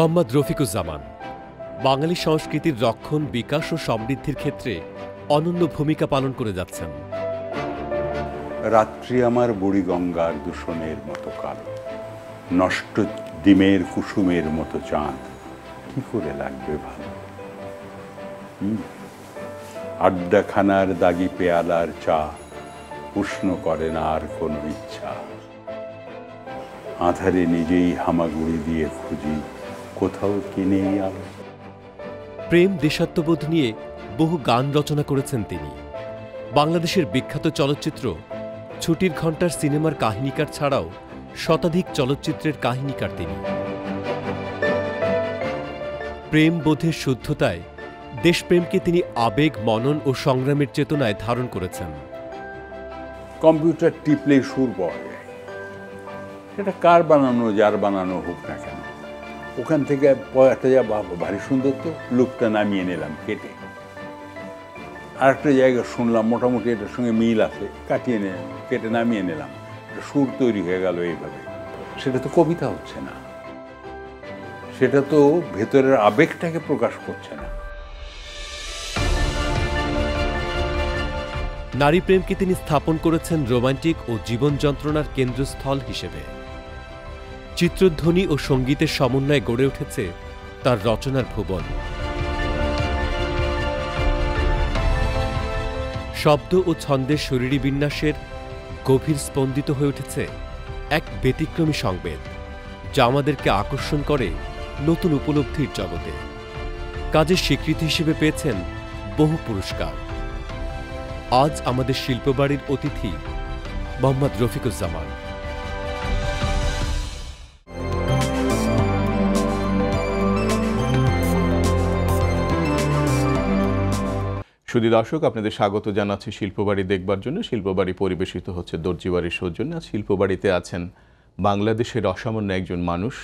মোহাম্মদ রফিকুজ্জামান বাঙালি সংস্কৃতির রক্ষণ বিকাশ ও সমৃদ্ধির ক্ষেত্রে অনন্য ভূমিকা পালন করে যাচ্ছেন রাত্রি আমার বুড়ি গঙ্গার দূষণের মতো কাল নষ্ট ডিমের কুসুমের মতো চাঁদ কি করে লাগবে ভালো আড্ডাখানার দাগি পেয়ালার চা উষ্ণ করে না আর কোনো ইচ্ছা আধারে নিজেই হামাগুড়ি দিয়ে খুঁজি কোথাও কিনেই আলো প্রেম দেশাত্মবোধ নিয়ে বহু গান রচনা করেছেন তিনি বাংলাদেশের বিখ্যাত চলচ্চিত্র ছুটির ঘণ্টার সিনেমার কাহিনীকার ছাড়াও শতাধিক চলচ্চিত্রের কাহিনীকার তিনি প্রেম বোধের শুদ্ধতায় দেশপ্রেমকে তিনি আবেগ মনন ও সংগ্রামের চেতনায় ধারণ করেছেন কম্পিউটার টিপলে সুর পাওয়া যায় সেটা কার বানানো যার বানানো হোক না কেন ওখান থেকে একটা জায়গা ভারী সুন্দর তো লুকটা নামিয়ে নিলাম কেটে আরেকটা জায়গা শুনলাম মোটামুটি এটার সঙ্গে মিল আছে কাটিয়ে নিলাম কেটে নামিয়ে নিলাম সুর তৈরি হয়ে গেল এইভাবে সেটা তো কবিতা হচ্ছে না সেটা তো ভেতরের আবেগটাকে প্রকাশ করছে না নারী প্রেমকে তিনি স্থাপন করেছেন রোমান্টিক ও জীবন যন্ত্রণার কেন্দ্রস্থল হিসেবে চিত্রধ্বনি ও সঙ্গীতের সমন্বয়ে গড়ে উঠেছে তার রচনার ভুবন শব্দ ও ছন্দের শরীরী বিন্যাসের গভীর স্পন্দিত হয়ে উঠেছে এক ব্যতিক্রমী সংবেদ যা আমাদেরকে আকর্ষণ করে নতুন উপলব্ধির জগতে কাজের স্বীকৃতি হিসেবে পেয়েছেন বহু পুরস্কার আজ আমাদের শিল্পবাড়ির অতিথি মোহাম্মদ রফিকুজ্জামান সুদী দর্শক আপনাদের স্বাগত জানাচ্ছি শিল্পবাড়ি দেখবার জন্য শিল্পবাড়ি পরিবেশিত হচ্ছে দর্জিবাড়ির সৌজন্য শিল্পবাড়িতে আছেন বাংলাদেশের অসামান্য একজন মানুষ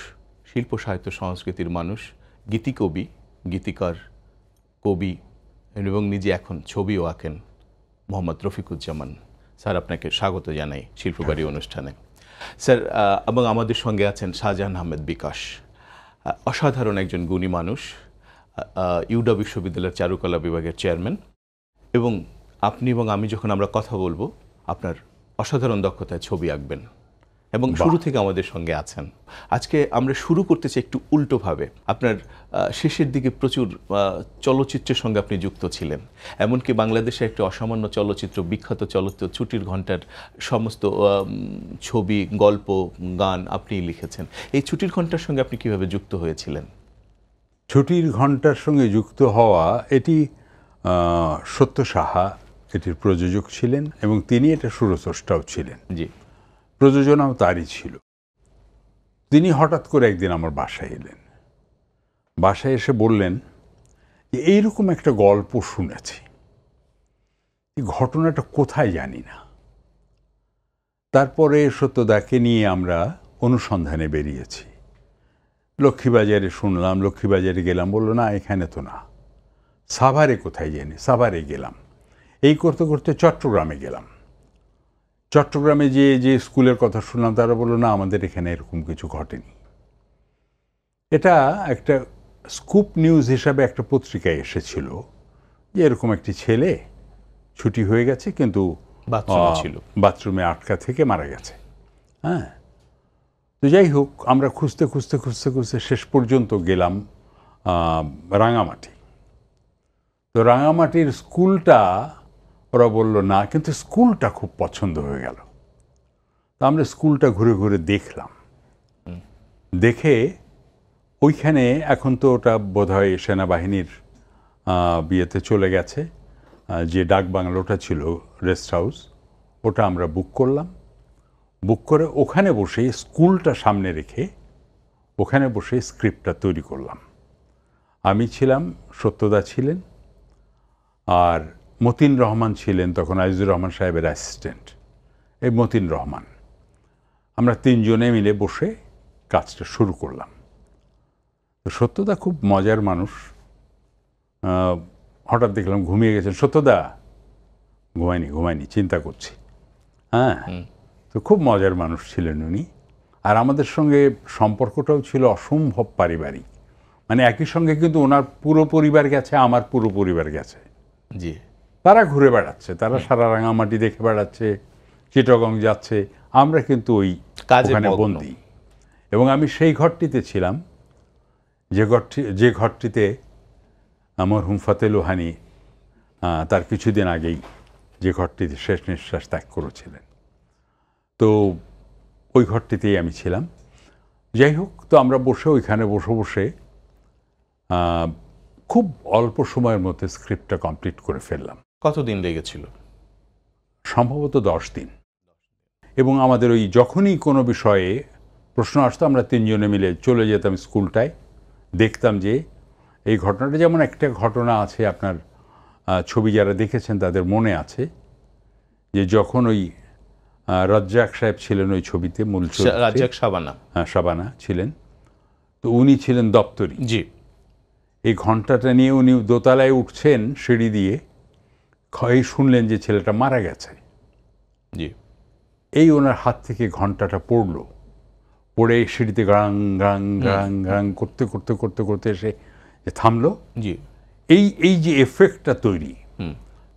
শিল্প সাহিত্য সংস্কৃতির মানুষ গীতিকবি গীতিকার কবি এবং নিজে এখন ছবিও আঁকেন মোহাম্মদ রফিকুজ্জামান স্যার আপনাকে স্বাগত জানাই শিল্পবাড়ি অনুষ্ঠানে স্যার এবং আমাদের সঙ্গে আছেন শাহজাহান আহমেদ বিকাশ অসাধারণ একজন গুণী মানুষ ইউডা বিশ্ববিদ্যালয়ের চারুকলা বিভাগের চেয়ারম্যান এবং আপনি এবং আমি যখন আমরা কথা বলবো আপনার অসাধারণ দক্ষতায় ছবি আঁকবেন এবং শুরু থেকে আমাদের সঙ্গে আছেন আজকে আমরা শুরু করতে চাই একটু উল্টোভাবে আপনার শেষের দিকে প্রচুর চলচ্চিত্রের সঙ্গে আপনি যুক্ত ছিলেন এমনকি বাংলাদেশে একটি অসামান্য চলচ্চিত্র বিখ্যাত চলচ্চিত্র ছুটির ঘন্টার সমস্ত ছবি গল্প গান আপনি লিখেছেন এই ছুটির ঘন্টার সঙ্গে আপনি কিভাবে যুক্ত হয়েছিলেন ছুটির ঘন্টার সঙ্গে যুক্ত হওয়া এটি সত্য সাহা এটির প্রযোজক ছিলেন এবং তিনি এটা সুরস্রষ্টাও ছিলেন জি প্রযোজনাও তারই ছিল তিনি হঠাৎ করে একদিন আমার বাসায় এলেন বাসায় এসে বললেন যে এইরকম একটা গল্প শুনেছি এই ঘটনাটা কোথায় জানি না তারপরে সত্যদাকে নিয়ে আমরা অনুসন্ধানে বেরিয়েছি লক্ষ্মীবাজারে শুনলাম লক্ষ্মীবাজারে গেলাম বললো না এখানে তো না সাভারে কোথায় জানি সাভারে গেলাম এই করতে করতে চট্টগ্রামে গেলাম চট্টগ্রামে যে যে স্কুলের কথা শুনলাম তারা বললো না আমাদের এখানে এরকম কিছু ঘটেনি এটা একটা স্কুপ নিউজ হিসাবে একটা পত্রিকায় এসেছিল যে এরকম একটি ছেলে ছুটি হয়ে গেছে কিন্তু ছিল বাথরুমে আটকা থেকে মারা গেছে হ্যাঁ তো যাই হোক আমরা খুঁজতে খুঁজতে খুঁজতে খুঁজতে শেষ পর্যন্ত গেলাম রাঙামাটি তো রাঙামাটির স্কুলটা ওরা বললো না কিন্তু স্কুলটা খুব পছন্দ হয়ে গেল তা আমরা স্কুলটা ঘুরে ঘুরে দেখলাম দেখে ওইখানে এখন তো ওটা বোধহয় সেনাবাহিনীর বিয়েতে চলে গেছে যে ডাক বাংলোটা ছিল রেস্ট হাউস ওটা আমরা বুক করলাম বুক করে ওখানে বসে স্কুলটা সামনে রেখে ওখানে বসে স্ক্রিপ্টটা তৈরি করলাম আমি ছিলাম সত্যদা ছিলেন আর মতিন রহমান ছিলেন তখন আজিজুর রহমান সাহেবের অ্যাসিস্ট্যান্ট এই মতিন রহমান আমরা তিনজনে মিলে বসে কাজটা শুরু করলাম তো সত্যদা খুব মজার মানুষ হঠাৎ দেখলাম ঘুমিয়ে গেছেন সত্যদা ঘুমায়নি ঘুমায়নি চিন্তা করছি হ্যাঁ তো খুব মজার মানুষ ছিলেন উনি আর আমাদের সঙ্গে সম্পর্কটাও ছিল অসম্ভব পারিবারিক মানে একই সঙ্গে কিন্তু ওনার পুরো পরিবার গেছে আমার পুরো পরিবার গেছে জি তারা ঘুরে বেড়াচ্ছে তারা সারা রাঙামাটি দেখে বেড়াচ্ছে চিটগং যাচ্ছে আমরা কিন্তু ওই কাজে বন্দি এবং আমি সেই ঘরটিতে ছিলাম যে ঘরটি যে ঘরটিতে আমার হুমফাতে লোহানি তার কিছুদিন আগেই যে ঘরটিতে শেষ নিঃশ্বাস ত্যাগ করেছিলেন তো ওই ঘরটিতেই আমি ছিলাম যাই হোক তো আমরা বসে ওইখানে বসে বসে খুব অল্প সময়ের মধ্যে স্ক্রিপ্টটা কমপ্লিট করে ফেললাম কতদিন লেগেছিল সম্ভবত দশ দিন এবং আমাদের ওই যখনই কোনো বিষয়ে প্রশ্ন আসতো আমরা তিনজনে মিলে চলে যেতাম স্কুলটায় দেখতাম যে এই ঘটনাটা যেমন একটা ঘটনা আছে আপনার ছবি যারা দেখেছেন তাদের মনে আছে যে যখন ওই রাজ্জাক সাহেব ছিলেন ওই ছবিতে মূল রাজ্জাক সাবানা হ্যাঁ সাবানা ছিলেন তো উনি ছিলেন দপ্তরি জি এই ঘন্টাটা নিয়ে উনি দোতলায় উঠছেন সিঁড়ি দিয়ে ক্ষয়ে শুনলেন যে ছেলেটা মারা গেছে জি এই ওনার হাত থেকে ঘন্টাটা পড়লো পড়ে সিঁড়িতে গাং গাং গাং গাং করতে করতে করতে করতে এসে থামলো জি এই এই যে এফেক্টটা তৈরি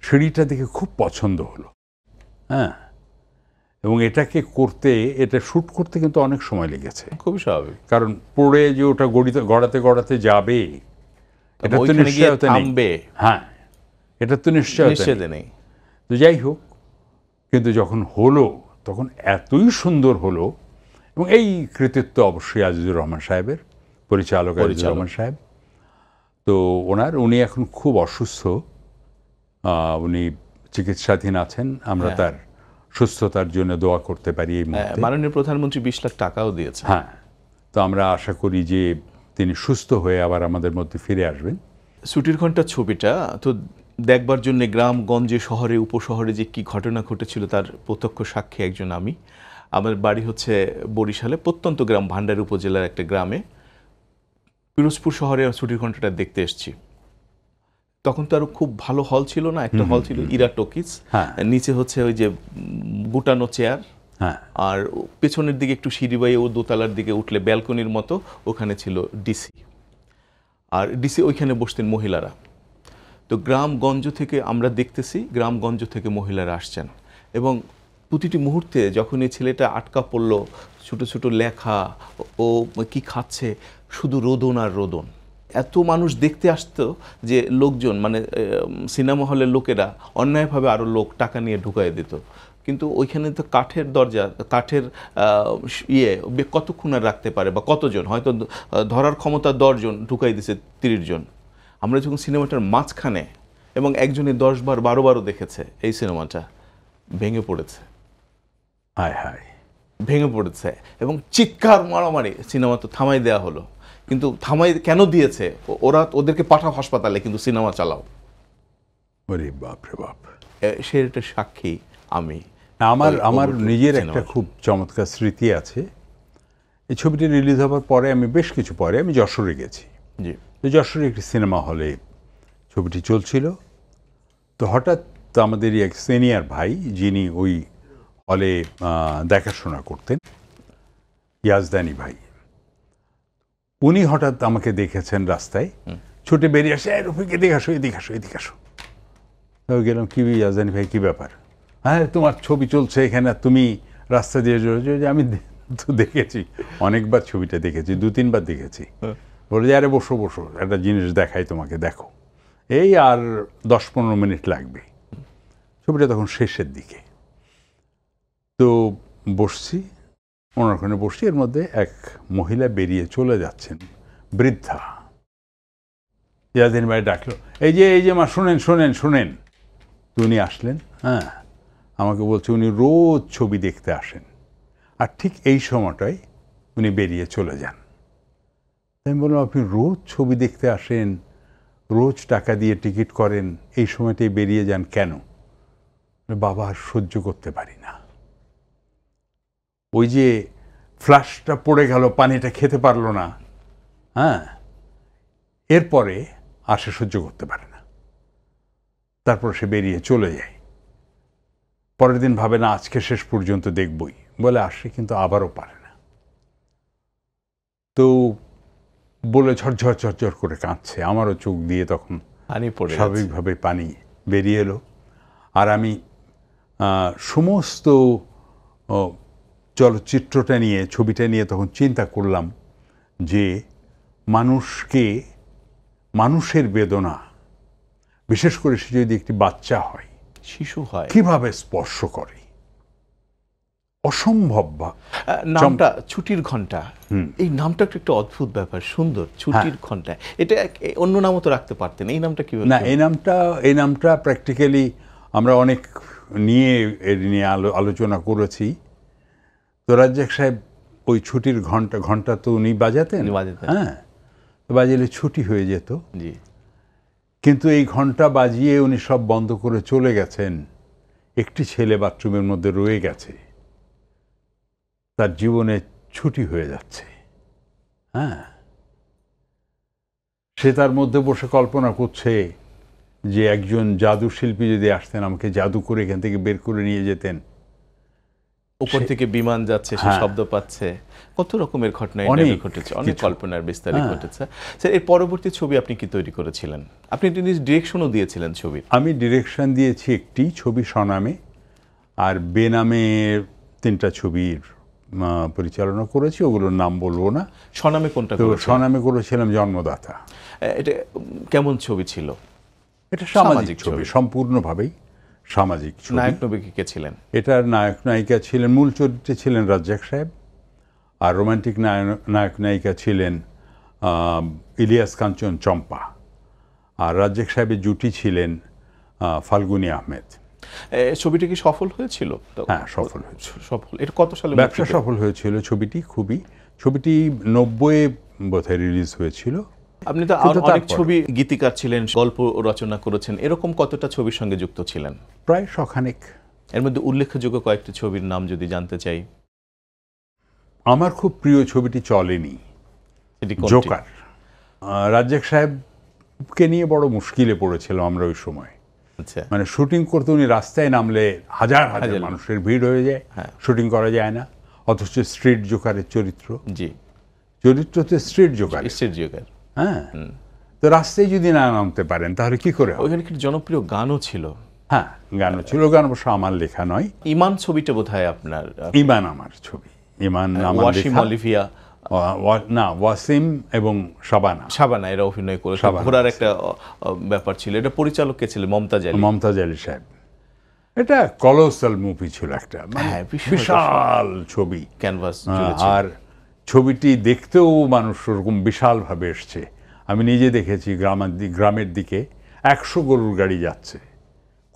সিঁড়িটা দেখে খুব পছন্দ হলো হ্যাঁ এবং এটাকে করতে এটা শ্যুট করতে কিন্তু অনেক সময় লেগেছে খুবই স্বাভাবিক কারণ পড়ে যে ওটা গড়িতে গড়াতে গড়াতে যাবে হ্যাঁ, এটা তো নিশ্চয়তা নেই হ্যাঁ এটা তো নিশ্চয়তা নেই তো যাই হোক কিন্তু যখন হলো তখন এতই সুন্দর হলো এবং এই কৃতিত্ব অবশ্যই আজিজুর রহমান সাহেবের পরিচালক আজিজুর রহমান সাহেব তো ওনার উনি এখন খুব অসুস্থ উনি চিকিৎসাধীন আছেন আমরা হ্যাঁ। তার সুস্থতার জন্য দোয়া করতে পারি হ্যাঁ, মাননীয় প্রধানমন্ত্রী বিশ লাখ টাকাও দিয়েছে হ্যাঁ তো আমরা আশা করি যে তিনি সুস্থ হয়ে আবার আমাদের মধ্যে ফিরে আসবেন সুটির ঘন্টা ছবিটা তো দেখবার জন্য গ্রাম গঞ্জে শহরে উপশহরে যে কি ঘটনা ঘটেছিল তার প্রত্যক্ষ সাক্ষী একজন আমি আমার বাড়ি হচ্ছে বরিশালে প্রত্যন্ত গ্রাম ভান্ডার উপজেলার একটা গ্রামে পিরোজপুর শহরে ছুটির ঘন্টাটা দেখতে এসেছি তখন তো আরও খুব ভালো হল ছিল না একটা হল ছিল ইরা টকিস হ্যাঁ। নিচে হচ্ছে ওই যে গুটানো চেয়ার হ্যাঁ। আর পেছনের দিকে একটু সিঁড়ি ও দোতলার দিকে উঠলে ব্যালকনির মতো ওখানে ছিল ডিসি আর ডিসি ওইখানে বসতেন মহিলারা তো গ্রামগঞ্জ থেকে আমরা দেখতেছি গ্রামগঞ্জ থেকে মহিলারা আসছেন এবং প্রতিটি মুহূর্তে যখন এই ছেলেটা আটকা পড়লো ছোটো ছোটো লেখা ও কি খাচ্ছে শুধু রোদন আর রোদন এত মানুষ দেখতে আসতো যে লোকজন মানে সিনেমা হলের লোকেরা অন্যায়ভাবে আরও লোক টাকা নিয়ে ঢুকাই দিত কিন্তু ওইখানে তো কাঠের দরজা কাঠের ইয়ে কতক্ষণ আর রাখতে পারে বা কতজন হয়তো ধরার ক্ষমতা দশজন ঢুকাই দিছে তিরিশ জন আমরা যখন সিনেমাটার মাঝখানে এবং একজনই দশবার বারো বারো দেখেছে এই সিনেমাটা ভেঙে পড়েছে হায় হায় ভেঙে পড়েছে এবং চিৎকার মারামারি সিনেমা তো থামাই দেওয়া হলো কিন্তু থামাই কেন দিয়েছে ওরা ওদেরকে পাঠাও হাসপাতালে কিন্তু সিনেমা চালাও বাপরে বাপ সে একটা সাক্ষী আমি আমার আমার নিজের একটা খুব চমৎকার স্মৃতি আছে এই ছবিটি রিলিজ হওয়ার পরে আমি বেশ কিছু পরে আমি যশোরে গেছি জি যশোরে একটি সিনেমা হলে ছবিটি চলছিল তো হঠাৎ তো আমাদেরই এক সিনিয়র ভাই যিনি ওই হলে দেখাশোনা করতেন ইয়াজদানি ভাই উনি হঠাৎ আমাকে দেখেছেন রাস্তায় ছুটে বেরিয়ে আসে রফিকে দেখে আসো এদিকে আসো এদিকে আসো গেলাম কী ইয়াজদানি ভাই কী ব্যাপার হ্যাঁ তোমার ছবি চলছে এখানে তুমি রাস্তা দিয়ে যে আমি তো দেখেছি অনেকবার ছবিটা দেখেছি দু তিনবার দেখেছি হ্যাঁ। বলে যে আরে বসো বসো একটা জিনিস দেখাই তোমাকে দেখো এই আর দশ পনেরো মিনিট লাগবে ছবিটা তখন শেষের দিকে তো বসছি ওনার ওখানে বসছি এর মধ্যে এক মহিলা বেরিয়ে চলে যাচ্ছেন বৃদ্ধা ইয়াদিন ভাই ডাকলো এই যে এই যে মা শোনেন শোনেন শোনেন উনি আসলেন হ্যাঁ আমাকে বলছে উনি রোজ ছবি দেখতে আসেন আর ঠিক এই সময়টায় উনি বেরিয়ে চলে যান আমি বললাম আপনি রোজ ছবি দেখতে আসেন রোজ টাকা দিয়ে টিকিট করেন এই সময়টাই বেরিয়ে যান কেন বাবা আর সহ্য করতে পারি না ওই যে ফ্লাশটা পড়ে গেল পানিটা খেতে পারলো না হ্যাঁ এরপরে আর সে সহ্য করতে পারে না তারপর সে বেরিয়ে চলে যায় পরের দিন ভাবে না আজকে শেষ পর্যন্ত দেখবই বলে আসে কিন্তু আবারও পারে না তো বলে ঝরঝর ঝরঝর করে কাঁদছে আমারও চোখ দিয়ে তখন পানি পড়ে স্বাভাবিকভাবে পানি বেরিয়ে এলো আর আমি সমস্ত চলচ্চিত্রটা নিয়ে ছবিটা নিয়ে তখন চিন্তা করলাম যে মানুষকে মানুষের বেদনা বিশেষ করে সে যদি একটি বাচ্চা হয় শিশু হয় কিভাবে স্পর্শ করে অসম্ভব নামটা ছুটির ঘন্টা এই নামটা একটা অদ্ভুত ব্যাপার সুন্দর ছুটির হ্যাঁ। ঘন্টা এটা অন্য নামও তো রাখতে পারতেন এই নামটা কি না এই নামটা এই নামটা প্র্যাকটিক্যালি আমরা অনেক নিয়ে এর নিয়ে আলোচনা করেছি তো রাজ্জাক সাহেব ওই ছুটির ঘন্টা ঘন্টা তো উনি বাজাতেন বাজাতেন হ্যাঁ বাজালে ছুটি হয়ে যেত জি কিন্তু এই ঘন্টা বাজিয়ে উনি সব বন্ধ করে চলে গেছেন একটি ছেলে বাথরুমের মধ্যে রয়ে গেছে তার জীবনে ছুটি হয়ে যাচ্ছে হ্যাঁ সে তার মধ্যে বসে কল্পনা করছে যে একজন জাদু শিল্পী যদি আসতেন আমাকে জাদু করে এখান থেকে বের করে নিয়ে যেতেন উপর থেকে বিমান যাচ্ছে সে হ্যাঁ। শব্দ পাচ্ছে কত রকমের ঘটনা ঘটেছে অনেক কল্পনার বিস্তারিত হ্যাঁ। ঘটেছে স্যার এর পরবর্তী ছবি আপনি কি তৈরি করেছিলেন আপনি ডিরেকশনও দিয়েছিলেন ছবির আমি ডিরেকশন দিয়েছি একটি ছবি স্বনামে আর বেনামে তিনটা ছবির পরিচালনা করেছি ওগুলোর নাম বলবো না স্বনামে কোনটা স্বনামে করেছিলাম জন্মদাতা এটা কেমন ছবি ছিল এটা সামাজিক ছবি সম্পূর্ণভাবেই সামাজিক নায়ক নবীকে কে ছিলেন এটার নায়ক নায়িকা ছিলেন মূল চরিত্রে ছিলেন রাজ্জাক সাহেব আর রোমান্টিক নায়ক নায়িকা ছিলেন ইলিয়াস কাঞ্চন চম্পা আর রাজ্জাক সাহেবের জুটি ছিলেন ফাল্গুনি আহমেদ ছবিটি কি সফল হয়েছিল হ্যাঁ সফল সফল এটা কত সালে ব্যবসা সফল হয়েছিল ছবিটি খুবই ছবিটি নব্বই বোধহয় রিলিজ হয়েছিল আপনি তো আরো অনেক ছবি গীতিকার ছিলেন গল্প রচনা করেছেন এরকম কতটা ছবির সঙ্গে যুক্ত ছিলেন প্রায় শখানেক এর মধ্যে উল্লেখযোগ্য কয়েকটি ছবির নাম যদি জানতে চাই আমার খুব প্রিয় ছবিটি চলেনি জোকার রাজ্জাক সাহেবকে নিয়ে বড় মুশকিলে পড়েছিল আমরা ওই সময় আচ্ছা। মানে শুটিং করতে উনি রাস্তায় নামলে হাজার হাজার মানুষের ভিড় হয়ে যায় হ্যাঁ। শুটিং করা যায় না অথচ স্ট্রিট জোকারের চরিত্র জি চরিত্র হচ্ছে স্ট্রিট জোকার স্ট্রিট জোকার হ্যাঁ তো রাস্তায় যদি না নামতে পারেন তাহলে কি করে ওইখানে কি জনপ্রিয় গানও ছিল হ্যাঁ গানও ছিল গান অবশ্য আমার লেখা নয় ইমান ছবিটা বোধ হয় আপনার ইমান আমার ছবি ইমান হ্যাঁ, ওয়াসিম অলিভিয়া না ওয়াসিম এবং শাবানা শাবানা এরা অভিনয় করে ঘোরার একটা ব্যাপার ছিল এটা পরিচালক কে ছিল মমতাজ আলী মমতাজ আলী সাহেব এটা কলোসাল মুভি ছিল একটা মানে হ্যাঁ, বিশাল ছবি ক্যানভাস আর ছবিটি দেখতেও মানুষ ওরকম বিশালভাবে এসছে আমি নিজে দেখেছি গ্রামের দিক গ্রামের দিকে একশো গরুর গাড়ি যাচ্ছে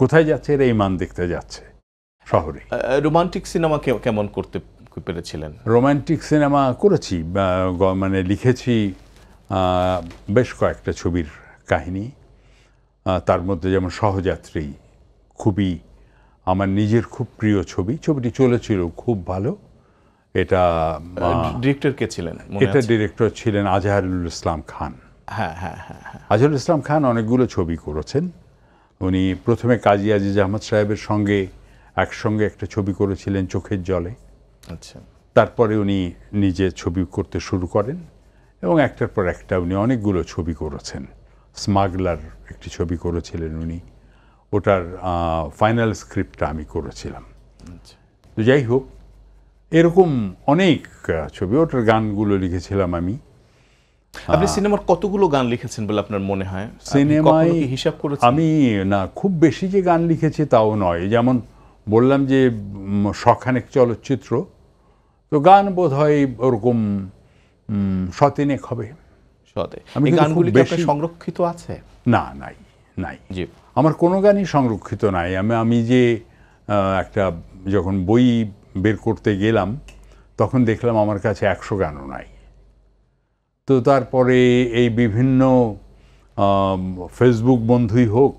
কোথায় যাচ্ছে এরা ইমান দেখতে যাচ্ছে শহরে রোমান্টিক সিনেমা কেমন করতে পেরেছিলেন রোমান্টিক সিনেমা করেছি মানে লিখেছি বেশ কয়েকটা ছবির কাহিনী তার মধ্যে যেমন সহযাত্রী খুবই আমার নিজের খুব প্রিয় ছবি ছবিটি চলেছিল খুব ভালো এটা ডিরেক্টর কে ছিলেন এটা ডিরেক্টর ছিলেন আজহারুল ইসলাম খান হ্যাঁ, হ্যাঁ হ্যাঁ হ্যাঁ আজহারুল ইসলাম খান অনেকগুলো ছবি করেছেন উনি প্রথমে কাজী আজিজ আহমদ সাহেবের সঙ্গে একসঙ্গে একটা ছবি করেছিলেন চোখের জলে আচ্ছা তারপরে উনি নিজে ছবি করতে শুরু করেন এবং একটার পর একটা উনি অনেকগুলো ছবি করেছেন স্মাগলার একটি ছবি করেছিলেন উনি ওটার ফাইনাল স্ক্রিপ্টটা আমি করেছিলাম আচ্ছা। তো যাই হোক এরকম অনেক ছবি ওটার গানগুলো লিখেছিলাম আমি আপনি সিনেমার কতগুলো গান লিখেছেন বলে আপনার মনে হয় সিনেমায় হিসাব করে আমি না খুব বেশি যে গান লিখেছি তাও নয় যেমন বললাম যে শখানেক চলচ্চিত্র তো গান বোধ হয় ওরকম সতিনেক হবে আমি গানগুলি বেশি সংরক্ষিত আছে না নাই নাই আমার কোনো গানই সংরক্ষিত নাই আমি আমি যে একটা যখন বই বের করতে গেলাম তখন দেখলাম আমার কাছে একশো গানও নাই তো তারপরে এই বিভিন্ন ফেসবুক বন্ধুই হোক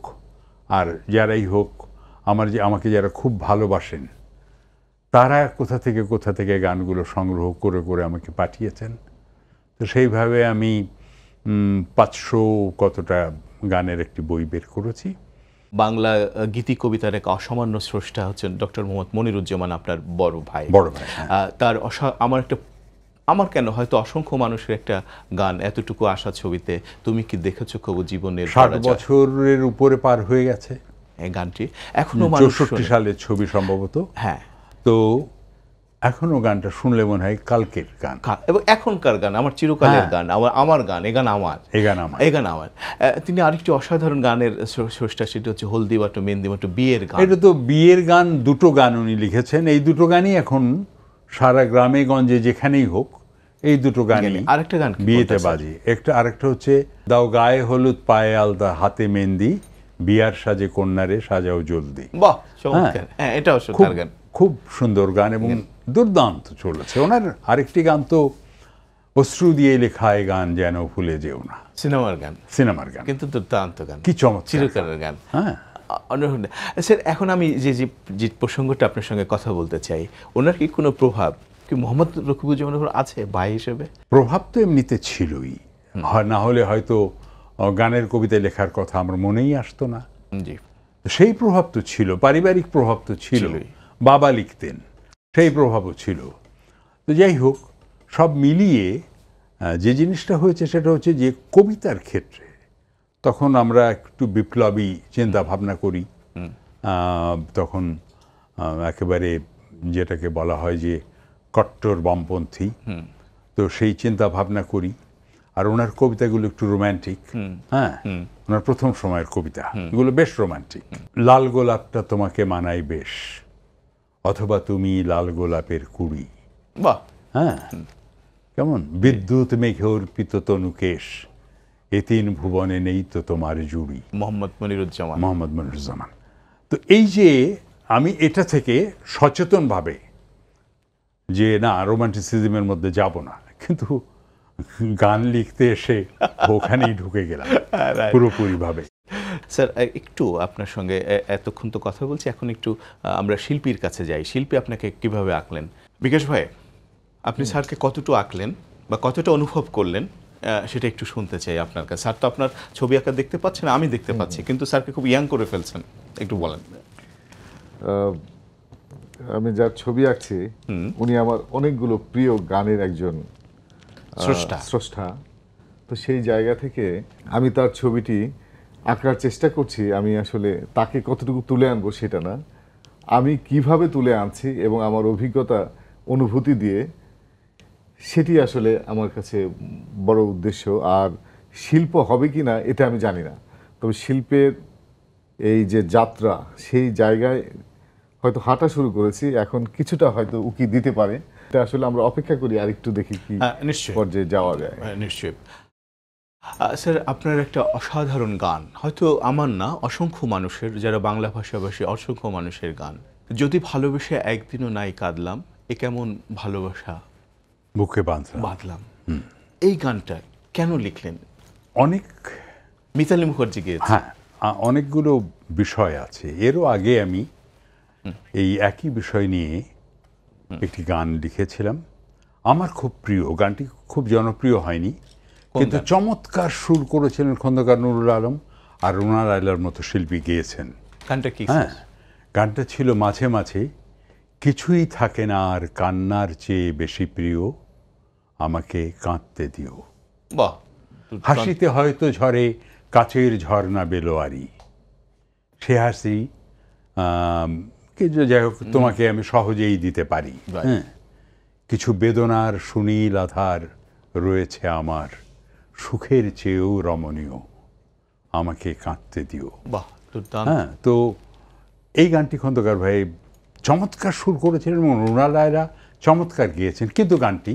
আর যারাই হোক আমার যে আমাকে যারা খুব ভালোবাসেন তারা কোথা থেকে কোথা থেকে গানগুলো সংগ্রহ করে করে আমাকে পাঠিয়েছেন তো সেইভাবে আমি পাঁচশো কতটা গানের একটি বই বের করেছি বাংলা গীতি কবিতার এক অসামান্য স্রষ্টা হচ্ছেন ডক্টর মোহাম্মদ মনিরুজ্জামান আপনার বড় ভাই বড় ভাই হ্যাঁ। তার আমার একটা আমার কেন হয়তো অসংখ্য মানুষের একটা গান এতটুকু আশা ছবিতে তুমি কি দেখেছো কবু জীবনের ষাট বছরের উপরে পার হয়ে গেছে এই গানটি এখনো চৌষট্টি সালের ছবি সম্ভবত হ্যাঁ তো এখনো গানটা শুনলে মনে হয় কালকের গান এবং এখনকার গান আমার চিরকালের হ্যাঁ। গান আমার আমার গান এ গান আমার এ গান আমার এ গান আমার তিনি আরেকটি অসাধারণ গানের স্রষ্টা সেটি হচ্ছে হলদি বাটু মেহেন্দি বাটু বিয়ের গান এটা তো বিয়ের গান দুটো গান উনি লিখেছেন এই দুটো গানই এখন সারা গ্রামে গঞ্জে যেখানেই হোক এই দুটো গান আরেকটা গান বিয়েতে বাজি একটা আরেকটা হচ্ছে দাও গায়ে হলুদ পায়ে আলদা হাতে মেহেন্দি বিয়ার সাজে কন্যারে সাজাও জলদি বাহ হ্যাঁ।, হ্যাঁ এটাও খুব সুন্দর গান এবং দুর্দান্ত চলেছে ওনার আরেকটি গান তো অশ্রু দিয়ে লেখা এই গান যেন ভুলে যেও না সিনেমার গান সিনেমার গান কিন্তু দুর্দান্ত গান কি চমৎকার চিরকালের গান হ্যাঁ স্যার এখন আমি যে যে প্রসঙ্গটা আপনার সঙ্গে কথা বলতে চাই ওনার কি কোনো প্রভাব কি মোহাম্মদ রকিবুজ্জামানের উপর আছে ভাই হিসেবে প্রভাব তো এমনিতে ছিলই না হলে হয়তো গানের কবিতা লেখার কথা আমার মনেই আসতো না জি সেই প্রভাব তো ছিল পারিবারিক প্রভাব তো ছিল বাবা লিখতেন সেই প্রভাবও ছিল তো যাই হোক সব মিলিয়ে যে জিনিসটা হয়েছে সেটা হচ্ছে যে কবিতার ক্ষেত্রে তখন আমরা একটু বিপ্লবী চিন্তা ভাবনা করি তখন একেবারে যেটাকে বলা হয় যে কট্টর বামপন্থী তো সেই চিন্তা ভাবনা করি আর ওনার কবিতাগুলো একটু রোম্যান্টিক হ্যাঁ ওনার প্রথম সময়ের কবিতা এগুলো বেশ রোম্যান্টিক লাল গোলাপটা তোমাকে মানাই বেশ অথবা তুমি লাল গোলাপের কুড়ি বা হ্যাঁ কেমন বিদ্যুৎ অর্পিত তনুকেশ এ তিন ভুবনে নেই তো তোমার জুড়ি মোহাম্মদ মনিরুজ্জামান মোহাম্মদ মনিরুজ্জামান তো এই যে আমি এটা থেকে সচেতনভাবে যে না রোমান্টিসিজমের মধ্যে যাব না কিন্তু গান লিখতে এসে ওখানেই ঢুকে গেলাম পুরোপুরিভাবে স্যার একটু আপনার সঙ্গে এতক্ষণ তো কথা বলছি এখন একটু আমরা শিল্পীর কাছে যাই শিল্পী আপনাকে কিভাবে আঁকলেন বিকাশ ভাই আপনি স্যারকে কতটুকু আঁকলেন বা কতটা অনুভব করলেন সেটা একটু শুনতে চাই আপনার কাছে স্যার তো আপনার ছবি আঁকা দেখতে পাচ্ছেন আমি দেখতে পাচ্ছি কিন্তু স্যারকে খুব ইয়াং করে ফেলছেন একটু বলেন আমি যার ছবি আঁকছি উনি আমার অনেকগুলো প্রিয় গানের একজন স্রষ্টা স্রষ্টা তো সেই জায়গা থেকে আমি তার ছবিটি আঁকার চেষ্টা করছি আমি আসলে তাকে কতটুকু তুলে আনবো সেটা না আমি কিভাবে তুলে আনছি এবং আমার অভিজ্ঞতা অনুভূতি দিয়ে সেটি আসলে আমার কাছে বড় উদ্দেশ্য আর শিল্প হবে কি না এটা আমি জানি না তবে শিল্পের এই যে যাত্রা সেই জায়গায় হয়তো হাঁটা শুরু করেছি এখন কিছুটা হয়তো উকি দিতে পারে এটা আসলে আমরা অপেক্ষা করি আর একটু দেখি কি হ্যাঁ, পর্যায়ে যাওয়া যায় হ্যাঁ, নিশ্চয়ই স্যার আপনার একটা অসাধারণ গান হয়তো আমার না অসংখ্য মানুষের যারা বাংলা ভাষাভাষী অসংখ্য মানুষের গান যদি ভালোবেসে একদিনও নাই কাঁদলাম এ কেমন ভালোবাসা বুকে বাঁধলাম এই গানটা কেন লিখলেন অনেক মিতালি মুখার্জি গিয়েছে হ্যাঁ অনেকগুলো বিষয় আছে এরও আগে আমি এই একই বিষয় নিয়ে একটি গান লিখেছিলাম আমার খুব প্রিয় গানটি খুব জনপ্রিয় হয়নি কিন্তু চমৎকার সুর করেছিলেন খন্দকার নুরুল আলম আর রুনা আইলার মতো শিল্পী গিয়েছেন গানটা কি হ্যাঁ গানটা ছিল মাঝে মাঝে কিছুই থাকে না আর কান্নার চেয়ে বেশি প্রিয় আমাকে কাঁদতে দিও বাহ হাসিতে হয়তো ঝরে কাচের ঝর্ণা বেলোয়ারি সে হাসি কিছু যাই হোক তোমাকে আমি সহজেই দিতে পারি হ্যাঁ কিছু বেদনার সুনীল আধার রয়েছে আমার সুখের চেয়েও রমণীয় আমাকে কাঁদতে দিও বাহ হ্যাঁ তো এই গানটি খন্দকার ভাই চমৎকার সুর করেছিলেন এবং রুনা চমৎকার গিয়েছেন কিন্তু গানটি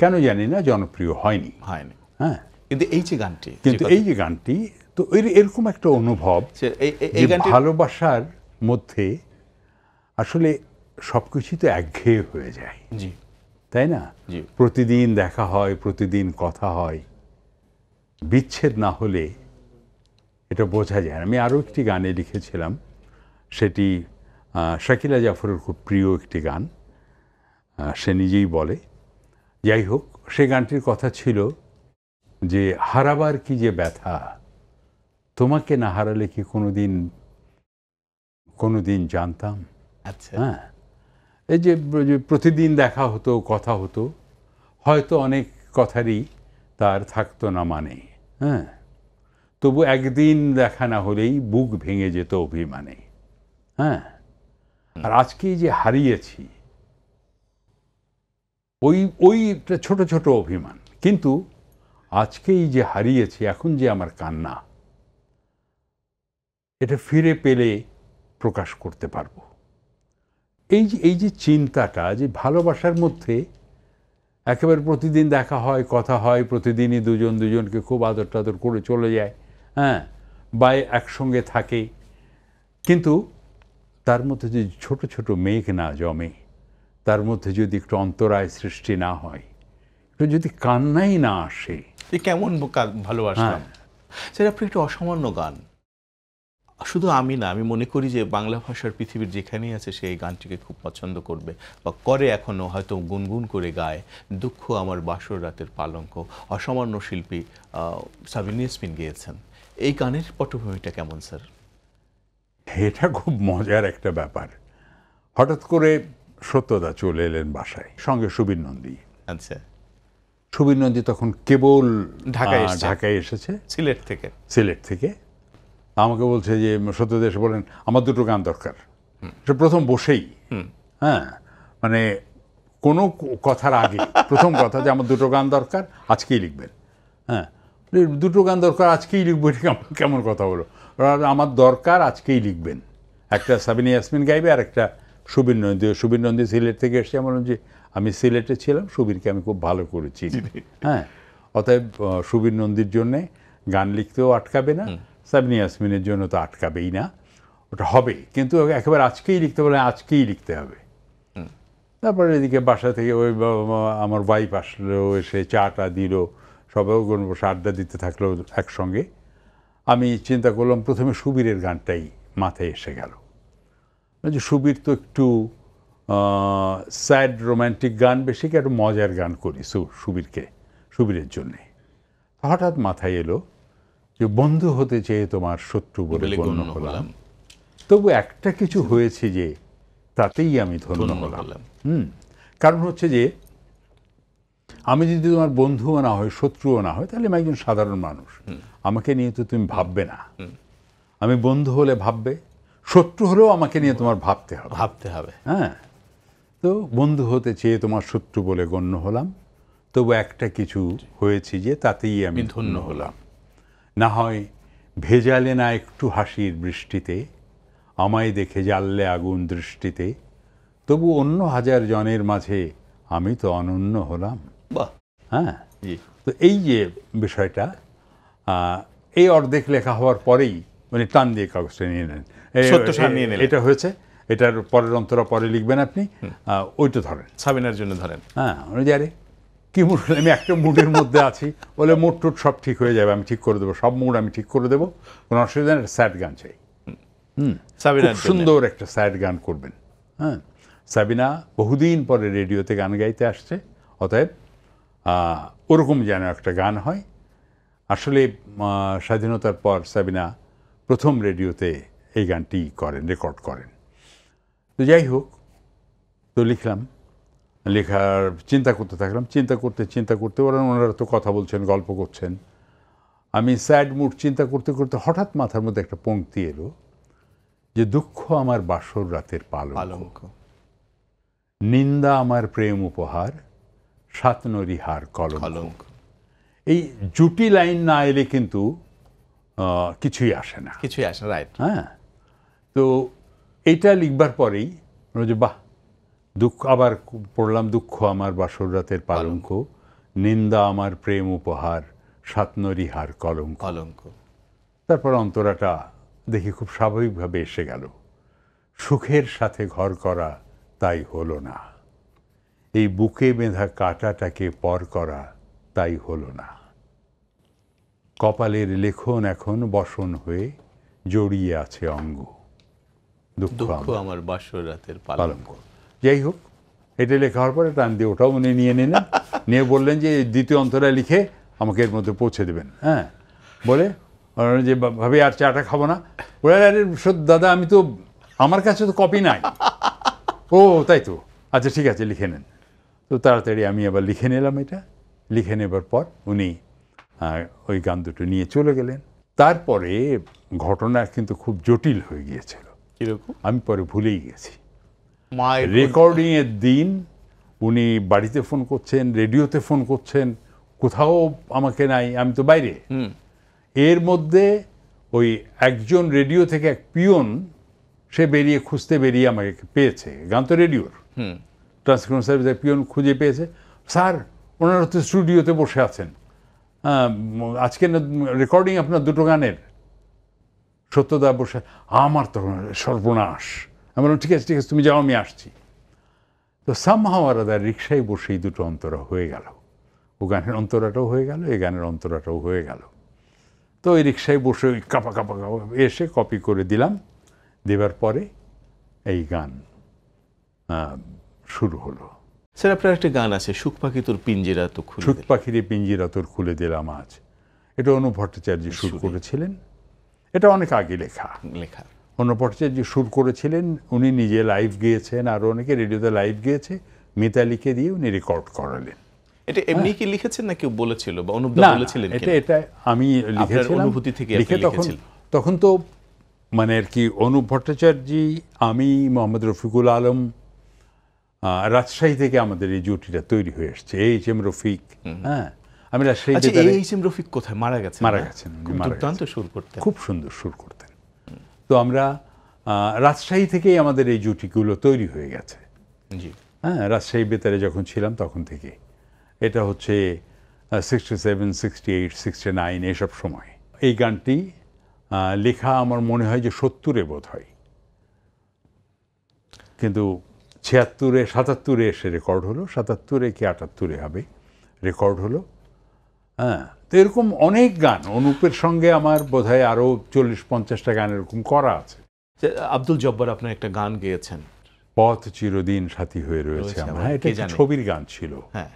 কেন জানি না জনপ্রিয় হয়নি হয়নি হ্যাঁ কিন্তু এই যে গানটি কিন্তু এই যে গানটি তো এরকম একটা অনুভব এই ভালোবাসার মধ্যে আসলে সব কিছুই তো একঘেয়ে হয়ে যায় জি তাই না প্রতিদিন দেখা হয় প্রতিদিন কথা হয় বিচ্ছেদ না হলে এটা বোঝা যায় আমি আরও একটি গানে লিখেছিলাম সেটি শাকিলা জাফরের খুব প্রিয় একটি গান সে নিজেই বলে যাই হোক সে গানটির কথা ছিল যে হারাবার কি যে ব্যথা তোমাকে না হারালে কি কোনো দিন কোনো দিন জানতাম আচ্ছা হ্যাঁ এই যে প্রতিদিন দেখা হতো কথা হতো হয়তো অনেক কথারই তার থাকতো না মানে হ্যাঁ তবু একদিন দেখা না হলেই বুক ভেঙে যেত অভিমানে হ্যাঁ আর আজকে যে হারিয়েছি ওই ওই ছোট ছোট অভিমান কিন্তু আজকেই যে হারিয়েছি এখন যে আমার কান্না এটা ফিরে পেলে প্রকাশ করতে পারবো এই যে এই যে চিন্তাটা যে ভালোবাসার মধ্যে একেবারে প্রতিদিন দেখা হয় কথা হয় প্রতিদিনই দুজন দুজনকে খুব আদর টাদর করে চলে যায় হ্যাঁ বা একসঙ্গে থাকে কিন্তু তার মধ্যে যদি ছোট ছোট মেঘ না জমে তার মধ্যে যদি একটু অন্তরায় সৃষ্টি না হয় একটু যদি কান্নাই না আসে কেমন ভালোবাসা হ্যাঁ। সেটা আপনি একটু অসামান্য গান শুধু আমি না আমি মনে করি যে বাংলা ভাষার পৃথিবীর যেখানেই আছে সেই গানটিকে খুব পছন্দ করবে বা করে এখনও হয়তো গুনগুন করে গায় দুঃখ আমার বাসর রাতের পালঙ্ক অসামান্য শিল্পী সাবিনিয়াসমিন গিয়েছেন এই গানের পটভূমিটা কেমন স্যার এটা খুব মজার একটা ব্যাপার হঠাৎ করে সত্যদা চলে এলেন বাসায় সঙ্গে সুবীর নন্দী আচ্ছা সুবীর নন্দী তখন কেবল ঢাকায় ঢাকায় এসেছে সিলেট থেকে সিলেট থেকে আমাকে বলছে যে সত্যদেশ বলেন আমার দুটো গান দরকার সে প্রথম বসেই হ্যাঁ মানে কোনো কথার আগে প্রথম কথা যে আমার দুটো গান দরকার আজকেই লিখবেন হ্যাঁ দুটো গান দরকার আজকেই লিখবো কেমন কথা বলো আমার দরকার আজকেই লিখবেন একটা সাবিনী ইয়াসমিন গাইবে আর একটা সুবীর নন্দী সুবীর নন্দী সিলেট থেকে এসে আমার যে আমি সিলেটে ছিলাম সুবীরকে আমি খুব ভালো করেছি হ্যাঁ অতএব সুবীর নন্দীর জন্যে গান লিখতেও আটকাবে না সাবনি ইয়াসমিনের জন্য তো আটকাবেই না ওটা হবে কিন্তু একেবারে আজকেই লিখতে বলে আজকেই লিখতে হবে তারপরে এদিকে বাসা থেকে ওই আমার ওয়াইফ আসলো এসে চাটা দিল সবাই বসে আড্ডা দিতে থাকলো একসঙ্গে আমি চিন্তা করলাম প্রথমে সুবীরের গানটাই মাথায় এসে গেল যে সুবীর তো একটু স্যাড রোম্যান্টিক গান বেশি কি একটু মজার গান করি সুবীরকে সুবীরের জন্যে হঠাৎ মাথায় এলো যে বন্ধু হতে চেয়ে তোমার শত্রু বলে গণ্য হলাম তবু একটা কিছু হয়েছে যে তাতেই আমি ধন্য হলাম হুম কারণ হচ্ছে যে আমি যদি তোমার বন্ধুও না হয় শত্রুও না হয় তাহলে আমি একজন সাধারণ মানুষ আমাকে নিয়ে তো তুমি ভাববে না আমি বন্ধু হলে ভাববে শত্রু হলেও আমাকে নিয়ে তোমার ভাবতে হবে ভাবতে হবে হ্যাঁ তো বন্ধু হতে চেয়ে তোমার শত্রু বলে গণ্য হলাম তবু একটা কিছু হয়েছে যে তাতেই আমি ধন্য হলাম না হয় ভেজালে না একটু হাসির বৃষ্টিতে আমায় দেখে জ্বাললে আগুন দৃষ্টিতে তবু অন্য হাজার জনের মাঝে আমি তো অনন্য হলাম হ্যাঁ তো এই যে বিষয়টা এই অর্ধেক লেখা হওয়ার পরেই উনি টান দিয়ে কাগজটা নিয়ে নেন এটা হয়েছে এটার পরের অন্তরা পরে লিখবেন আপনি ওইটা ধরেন সাবিনার জন্য ধরেন হ্যাঁ অনুযায়ী কি মুড আমি একটা মুডের মধ্যে আছি বলে মুড টুট সব ঠিক হয়ে যাবে আমি ঠিক করে দেবো সব মুড আমি ঠিক করে দেবো কোনো অসুবিধা নেই স্যাড গান চাই হুম সুন্দর একটা স্যাড গান করবেন হ্যাঁ সাবিনা বহুদিন পরে রেডিওতে গান গাইতে আসছে অতএব ওরকম যেন একটা গান হয় আসলে স্বাধীনতার পর সাবিনা প্রথম রেডিওতে এই গানটি করেন রেকর্ড করেন তো যাই হোক তো লিখলাম লেখার চিন্তা করতে থাকলাম চিন্তা করতে চিন্তা করতে ওরা ওনারা তো কথা বলছেন গল্প করছেন আমি স্যাড মুড চিন্তা করতে করতে হঠাৎ মাথার মধ্যে একটা পঙ্ক্তি এলো যে দুঃখ আমার বাসর রাতের পালঙ্ক নিন্দা আমার প্রেম উপহার সাতনরি হার কলঙ্ক এই জুটি লাইন না এলে কিন্তু কিছুই আসে না কিছুই আসে রাইট হ্যাঁ তো এটা লিখবার পরেই যে বাহ দুঃখ আবার পড়লাম দুঃখ আমার বাসর রাতের পালঙ্ক নিন্দা আমার প্রেম উপহার সাতনরিহার কলঙ্ক কলঙ্ক তারপর অন্তরাটা দেখি খুব স্বাভাবিকভাবে এসে গেল সুখের সাথে ঘর করা তাই হলো না এই বুকে বেঁধা কাটাটাকে পর করা তাই হলো না কপালের লেখন এখন বসন হয়ে জড়িয়ে আছে অঙ্গ দুঃখ আমার বাসর রাতের পালন যাই হোক এটা লেখা হওয়ার পরে টান দিয়ে ওটাও উনি নিয়ে নিলেন নিয়ে বললেন যে দ্বিতীয় অন্তরায় লিখে আমাকে এর মধ্যে পৌঁছে দেবেন হ্যাঁ বলে যে ভাবে আর চাটা খাবো না ওরা আরে দাদা আমি তো আমার কাছে তো কপি নাই ও তাই তো আচ্ছা ঠিক আছে লিখে নেন তো তাড়াতাড়ি আমি আবার লিখে নিলাম এটা লিখে নেবার পর উনি ওই গান দুটো নিয়ে চলে গেলেন তারপরে ঘটনা কিন্তু খুব জটিল হয়ে গিয়েছিল আমি পরে ভুলেই গেছি রেকর্ডিংয়ের দিন উনি বাড়িতে ফোন করছেন রেডিওতে ফোন করছেন কোথাও আমাকে নাই আমি তো বাইরে এর মধ্যে ওই একজন রেডিও থেকে এক পিয়ন সে বেরিয়ে খুঁজতে বেরিয়ে আমাকে পেয়েছে গান তো রেডিওর ট্রান্সক্রিপশন সার্ভিসের পিয়ন খুঁজে পেয়েছে স্যার ওনারা তো স্টুডিওতে বসে আছেন আজকে রেকর্ডিং আপনার দুটো গানের সত্যদা বসে আমার তখন সর্বনাশ আমি বললাম ঠিক আছে ঠিক আছে তুমি যাও আমি আসছি তো সামহাও আর আদার রিক্সায় বসেই দুটো অন্তরা হয়ে গেল ও গানের অন্তরাটাও হয়ে গেল এই গানের অন্তরাটাও হয়ে গেল তো ওই রিক্সায় বসে ওই কাপা কাপা কাপা এসে কপি করে দিলাম দেবার পরে এই গান শুরু হলো স্যার আপনার একটা গান আছে সুখ পাখি তোর পিঞ্জিরা তো খুলে সুখ পাখির পিঞ্জিরা তোর খুলে দিলাম আজ এটা অনু ভট্টাচার্য শুরু করেছিলেন এটা অনেক আগে লেখা লেখা যে সুর করেছিলেন উনি নিজে লাইভ গিয়েছেন আর অনেকে রেডিওতে লাইভ গিয়েছে মিতালিকে দিয়ে উনি রেকর্ড করালেন এটা এমনি কি লিখেছেন না কেউ বলেছিল বা অনুপ বলেছিলেন এটা এটা আমি লিখেছিলাম অনুভূতি থেকে লিখে তখন তখন তো মানে আর কি অনুপ আমি মোহাম্মদ রফিকুল আলম রাজশাহী থেকে আমাদের এই জুটিটা তৈরি হয়ে এসছে এইচ এম রফিক হ্যাঁ আমি রাজশাহী আচ্ছা, এইচ এম রফিক কোথায় মারা গেছে মারা গেছেন মারা খুব সুন্দর সুর খুব সুন্দর সুর করতেন তো আমরা রাজশাহী থেকেই আমাদের এই জুটিগুলো তৈরি হয়ে গেছে জি হ্যাঁ রাজশাহী বেতারে যখন ছিলাম তখন থেকে এটা হচ্ছে sixty seven sixty eight sixty nine এসব সময় এই গানটি লেখা আমার মনে হয় যে সত্তরে বোধ হয় কিন্তু ছিয়াত্তরে সাতাত্তরে এসে রেকর্ড হলো সাতাত্তরে কি আটাত্তরে হবে রেকর্ড হলো হ্যাঁ তো এরকম অনেক গান অনুপের সঙ্গে আমার বোধ হয় আরও চল্লিশ পঞ্চাশটা গান এরকম করা আছে আব্দুল জব্বার আপনার একটা গান গেয়েছেন পথ চিরদিন সাথী হয়ে রয়েছে আমার হ্যাঁ, এটা একটা ছবির গান ছিল হ্যাঁ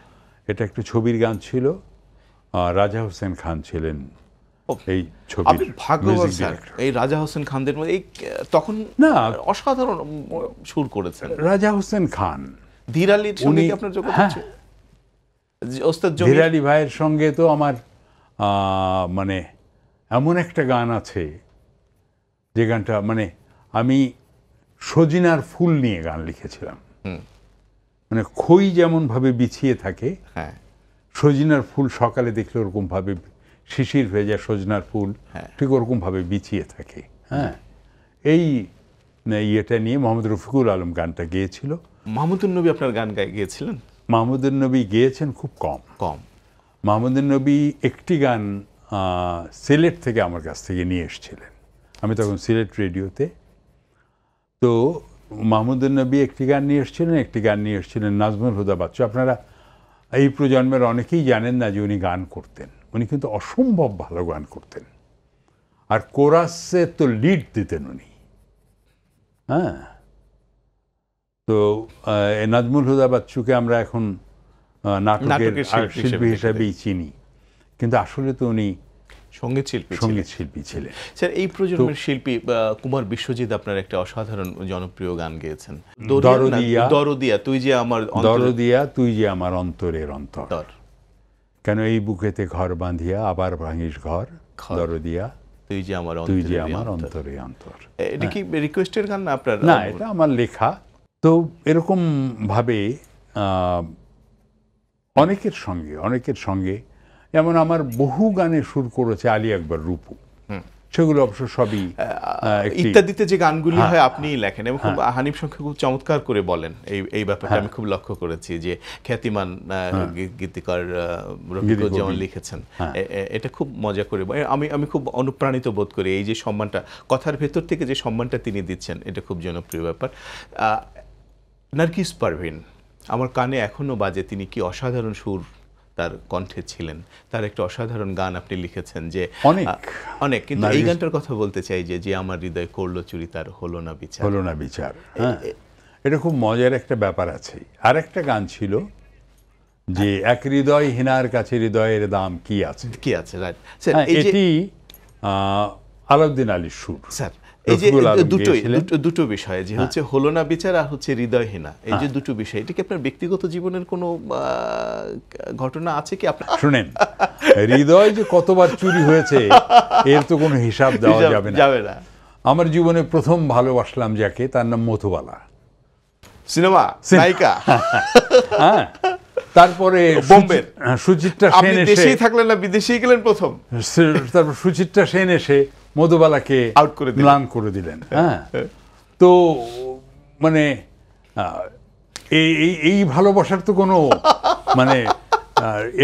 এটা একটা ছবির গান ছিল রাজা হোসেন খান ছিলেন এই ছবি এই রাজা হোসেন খানদের মধ্যে তখন না অসাধারণ সুর করেছেন রাজা হোসেন খান ধীরালির আপনার হ্যাঁ ওস্তাদ ভাইয়ের সঙ্গে তো আমার মানে এমন একটা গান আছে যে গানটা মানে আমি সজিনার ফুল নিয়ে গান লিখেছিলাম মানে খই যেমনভাবে বিছিয়ে থাকে হ্যাঁ সজিনার ফুল সকালে দেখলে ওরকমভাবে শিশির হয়ে যায় সজনার ফুল হ্যাঁ। ঠিক ওরকমভাবে বিছিয়ে থাকে হ্যাঁ এই ইয়েটা নিয়ে মোহাম্মদ রফিকুল আলম গানটা গেয়েছিল মাহমুদুল নবী আপনার গান গাই গিয়েছিলেন মাহমুদুর নবী গেয়েছেন খুব কম কম মাহমুদুর নবী একটি গান সিলেট থেকে আমার কাছ থেকে নিয়ে এসেছিলেন আমি তখন সিলেট রেডিওতে তো মাহমুদুর নবী একটি গান নিয়ে এসেছিলেন একটি গান নিয়ে এসেছিলেন নাজমুল হুদা বাচ্চু আপনারা এই প্রজন্মের অনেকেই জানেন না যে উনি গান করতেন উনি কিন্তু অসম্ভব ভালো গান করতেন আর কোরাসে তো লিড দিতেন উনি হ্যাঁ তো নাজমুল হুদা বাচ্চুকে আমরা এখন নাটকের শিল্পী হিসেবেই চিনি কিন্তু আসলে তো উনি সঙ্গীত শিল্পী সঙ্গীত শিল্পী ছিলেন স্যার এই প্রজন্মের শিল্পী কুমার বিশ্বজিৎ আপনার একটা অসাধারণ জনপ্রিয় গান গেয়েছেন দরদিয়া তুই যে আমার দরদিয়া তুই যে আমার অন্তরের অন্তর কেন এই বুকেতে ঘর বাঁধিয়া আবার ভাঙিস ঘর দরদিয়া তুই যে আমার তুই যে আমার অন্তরে অন্তর এটা হ্যাঁ। কি রিকোয়েস্টের গান না আপনার না এটা আমার লেখা তো এরকমভাবে অনেকের সঙ্গে অনেকের সঙ্গে যেমন আমার বহু গানে সুর করেছে আলী একবার রূপু সেগুলো অবশ্য সবই ইত্যাদিতে যে গানগুলি হ্যাঁ। হয় আপনি লেখেন এবং খুব হ্যাঁ। হানিফ সংখ্যা খুব চমৎকার করে বলেন এই এই ব্যাপারটা হ্যাঁ। আমি খুব লক্ষ্য করেছি যে খ্যাতিমান গীতিকার রবীন্দ্র যেমন লিখেছেন এটা খুব মজা করে আমি আমি খুব অনুপ্রাণিত বোধ করি এই যে সম্মানটা কথার ভেতর থেকে যে সম্মানটা তিনি দিচ্ছেন এটা খুব জনপ্রিয় ব্যাপার নার্গিস পারভিন আমার কানে এখনও বাজে তিনি কি অসাধারণ সুর তার কণ্ঠে ছিলেন তার একটা অসাধারণ গান আপনি লিখেছেন যে অনেক অনেক কিন্তু এই গানটার কথা বলতে চাই যে যে আমার হৃদয় করলো চুরি তার হলো না বিচার হলো না বিচার হ্যাঁ। এটা খুব মজার একটা ব্যাপার আছে আর একটা গান ছিল যে এক হৃদয় হিনার কাছে হৃদয়ের দাম কি আছে কি আছে রাইট হ্যাঁ, এটি আলাউদ্দিন আলীর সুর স্যার এই যে দুটোই দুটো বিষয়ে যে হচ্ছে হ্যাঁ। হলো না বিচার আর হচ্ছে হৃদয়হীনা এই যে হ্যাঁ। দুটো বিষয় এটা কি আপনার ব্যক্তিগত জীবনের কোনো ঘটনা আছে কি আপনার শুনেন হৃদয় যে কতবার চুরি হয়েছে এর তো কোনো হিসাব দেওয়া যাবে না যাবে না আমার জীবনে প্রথম ভালোবাসলাম যাকে তার নাম মথুবালা সিনেমা নায়িকা হ্যাঁ তারপরে বোম্বে হ্যাঁ, সুচিত্রা সেন দেশেই থাকলেন না বিদেশেই গেলেন প্রথম তারপর সুচিত্রা সেন এসে মধুবালাকে আউট করে ম্লান করে দিলেন হ্যাঁ তো মানে এই এই ভালোবাসার তো কোনো মানে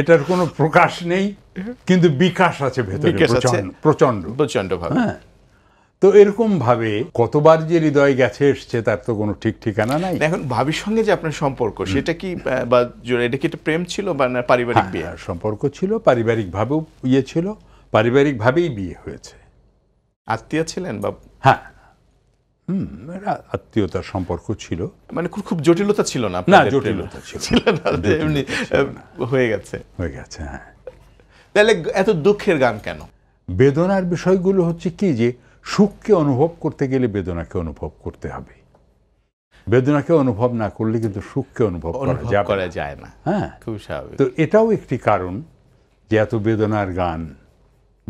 এটার কোনো প্রকাশ নেই কিন্তু বিকাশ আছে ভেতরে প্রচন্ড প্রচন্ড প্রচন্ড হ্যাঁ তো এরকমভাবে কতবার যে হৃদয় গেছে এসছে তার তো কোনো ঠিক ঠিকানা নাই এখন ভাবির সঙ্গে যে আপনার সম্পর্ক সেটা কি বা এটা কি একটা প্রেম ছিল বা না পারিবারিক হ্যাঁ, বিয়ে হ্যাঁ, সম্পর্ক ছিল পারিবারিকভাবেও ইয়ে ছিল পারিবারিকভাবেই বিয়ে হয়েছে আত্মীয় ছিলেন বা হ্যাঁ হুম আত্মীয়তার সম্পর্ক ছিল মানে খুব জটিলতা ছিল না না জটিলতা ছিল না এমনি হয়ে গেছে হয়ে গেছে হ্যাঁ তাহলে এত দুঃখের গান কেন বেদনার বিষয়গুলো হচ্ছে কি যে সুখকে অনুভব করতে গেলে বেদনাকে অনুভব করতে হবে বেদনাকে অনুভব না করলে কিন্তু সুখকে অনুভব করা যায় না হ্যাঁ খুব স্বাভাবিক তো এটাও একটি কারণ যে এত বেদনার গান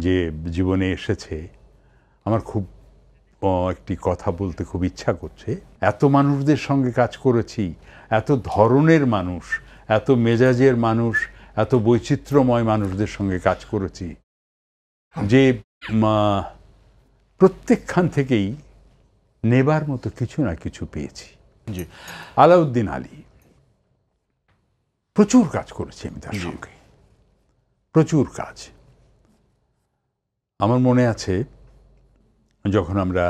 যে জীবনে এসেছে আমার খুব একটি কথা বলতে খুব ইচ্ছা করছে এত মানুষদের সঙ্গে কাজ করেছি এত ধরনের মানুষ এত মেজাজের মানুষ এত বৈচিত্র্যময় মানুষদের সঙ্গে কাজ করেছি যে প্রত্যেকখান থেকেই নেবার মতো কিছু না কিছু পেয়েছি জি আলাউদ্দিন আলী প্রচুর কাজ করেছি আমি তার সঙ্গে প্রচুর কাজ আমার মনে আছে যখন আমরা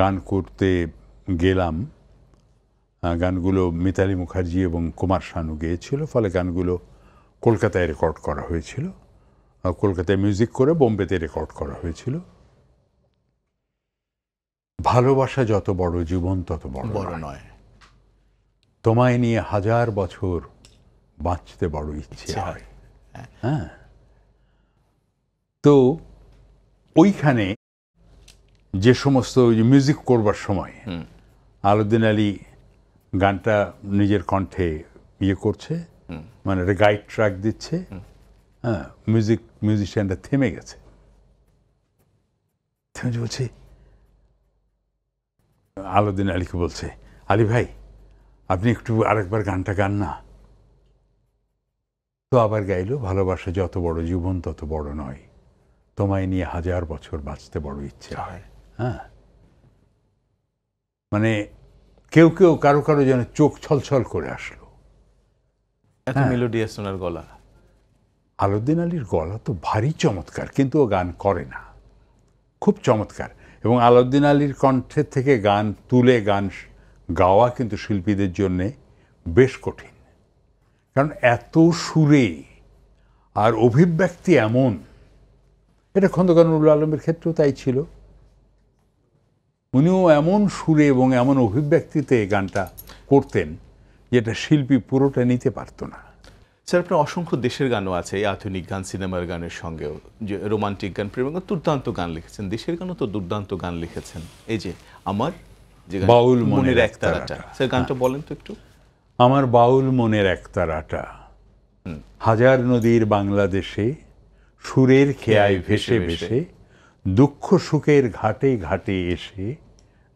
গান করতে গেলাম গানগুলো মিতালি মুখার্জি এবং কুমার শানু গিয়েছিল ফলে গানগুলো কলকাতায় রেকর্ড করা হয়েছিল কলকাতায় মিউজিক করে বোম্বেতে রেকর্ড করা হয়েছিল ভালোবাসা যত বড় জীবন তত বড় বড় নয় তোমায় নিয়ে হাজার বছর বাঁচতে বড় ইচ্ছে হয় হ্যাঁ তো ওইখানে যে সমস্ত মিউজিক করবার সময় আলুদ্দিন আলী গানটা নিজের কণ্ঠে ইয়ে করছে মানে গাইড ট্র্যাক দিচ্ছে হ্যাঁ মিউজিক মিউজিশিয়ানটা থেমে গেছে থেমে বলছে আলোদিন আলীকে বলছে আলী ভাই আপনি একটু আরেকবার গানটা গান না তো আবার গাইল ভালোবাসা যত বড় জীবন তত বড় নয় তোমায় নিয়ে হাজার বছর বাঁচতে বড় ইচ্ছে হয় হ্যাঁ মানে কেউ কেউ কারো কারো যেন চোখ ছলছল করে আসলো এত হ্যাঁ। গলা আলাউদ্দিন আলীর গলা তো ভারী চমৎকার কিন্তু ও গান করে না খুব চমৎকার এবং আলাউদ্দিন আলীর কণ্ঠের থেকে গান তুলে গান গাওয়া কিন্তু শিল্পীদের জন্যে বেশ কঠিন কারণ এত সুরে আর অভিব্যক্তি এমন এটা খন্দকার নুরুল আলমের ক্ষেত্রেও তাই ছিল উনিও এমন সুরে এবং এমন অভিব্যক্তিতে গানটা করতেন যেটা শিল্পী পুরোটা নিতে পারতো না স্যার আপনার অসংখ্য দেশের গানও আছে এই আধুনিক গান সিনেমার গানের সঙ্গেও যে রোমান্টিক গান প্রেম গান দুর্দান্ত গান লিখেছেন দেশের গানও তো দুর্দান্ত গান লিখেছেন এই যে আমার যে বাউল মনের এক তারাটা স্যার গানটা হ্যাঁ। বলেন তো একটু আমার বাউল মনের এক তারাটা হাজার নদীর বাংলাদেশে সুরের খেয়ায় ভেসে ভেসে দুঃখ সুখের ঘাটে ঘাটে এসে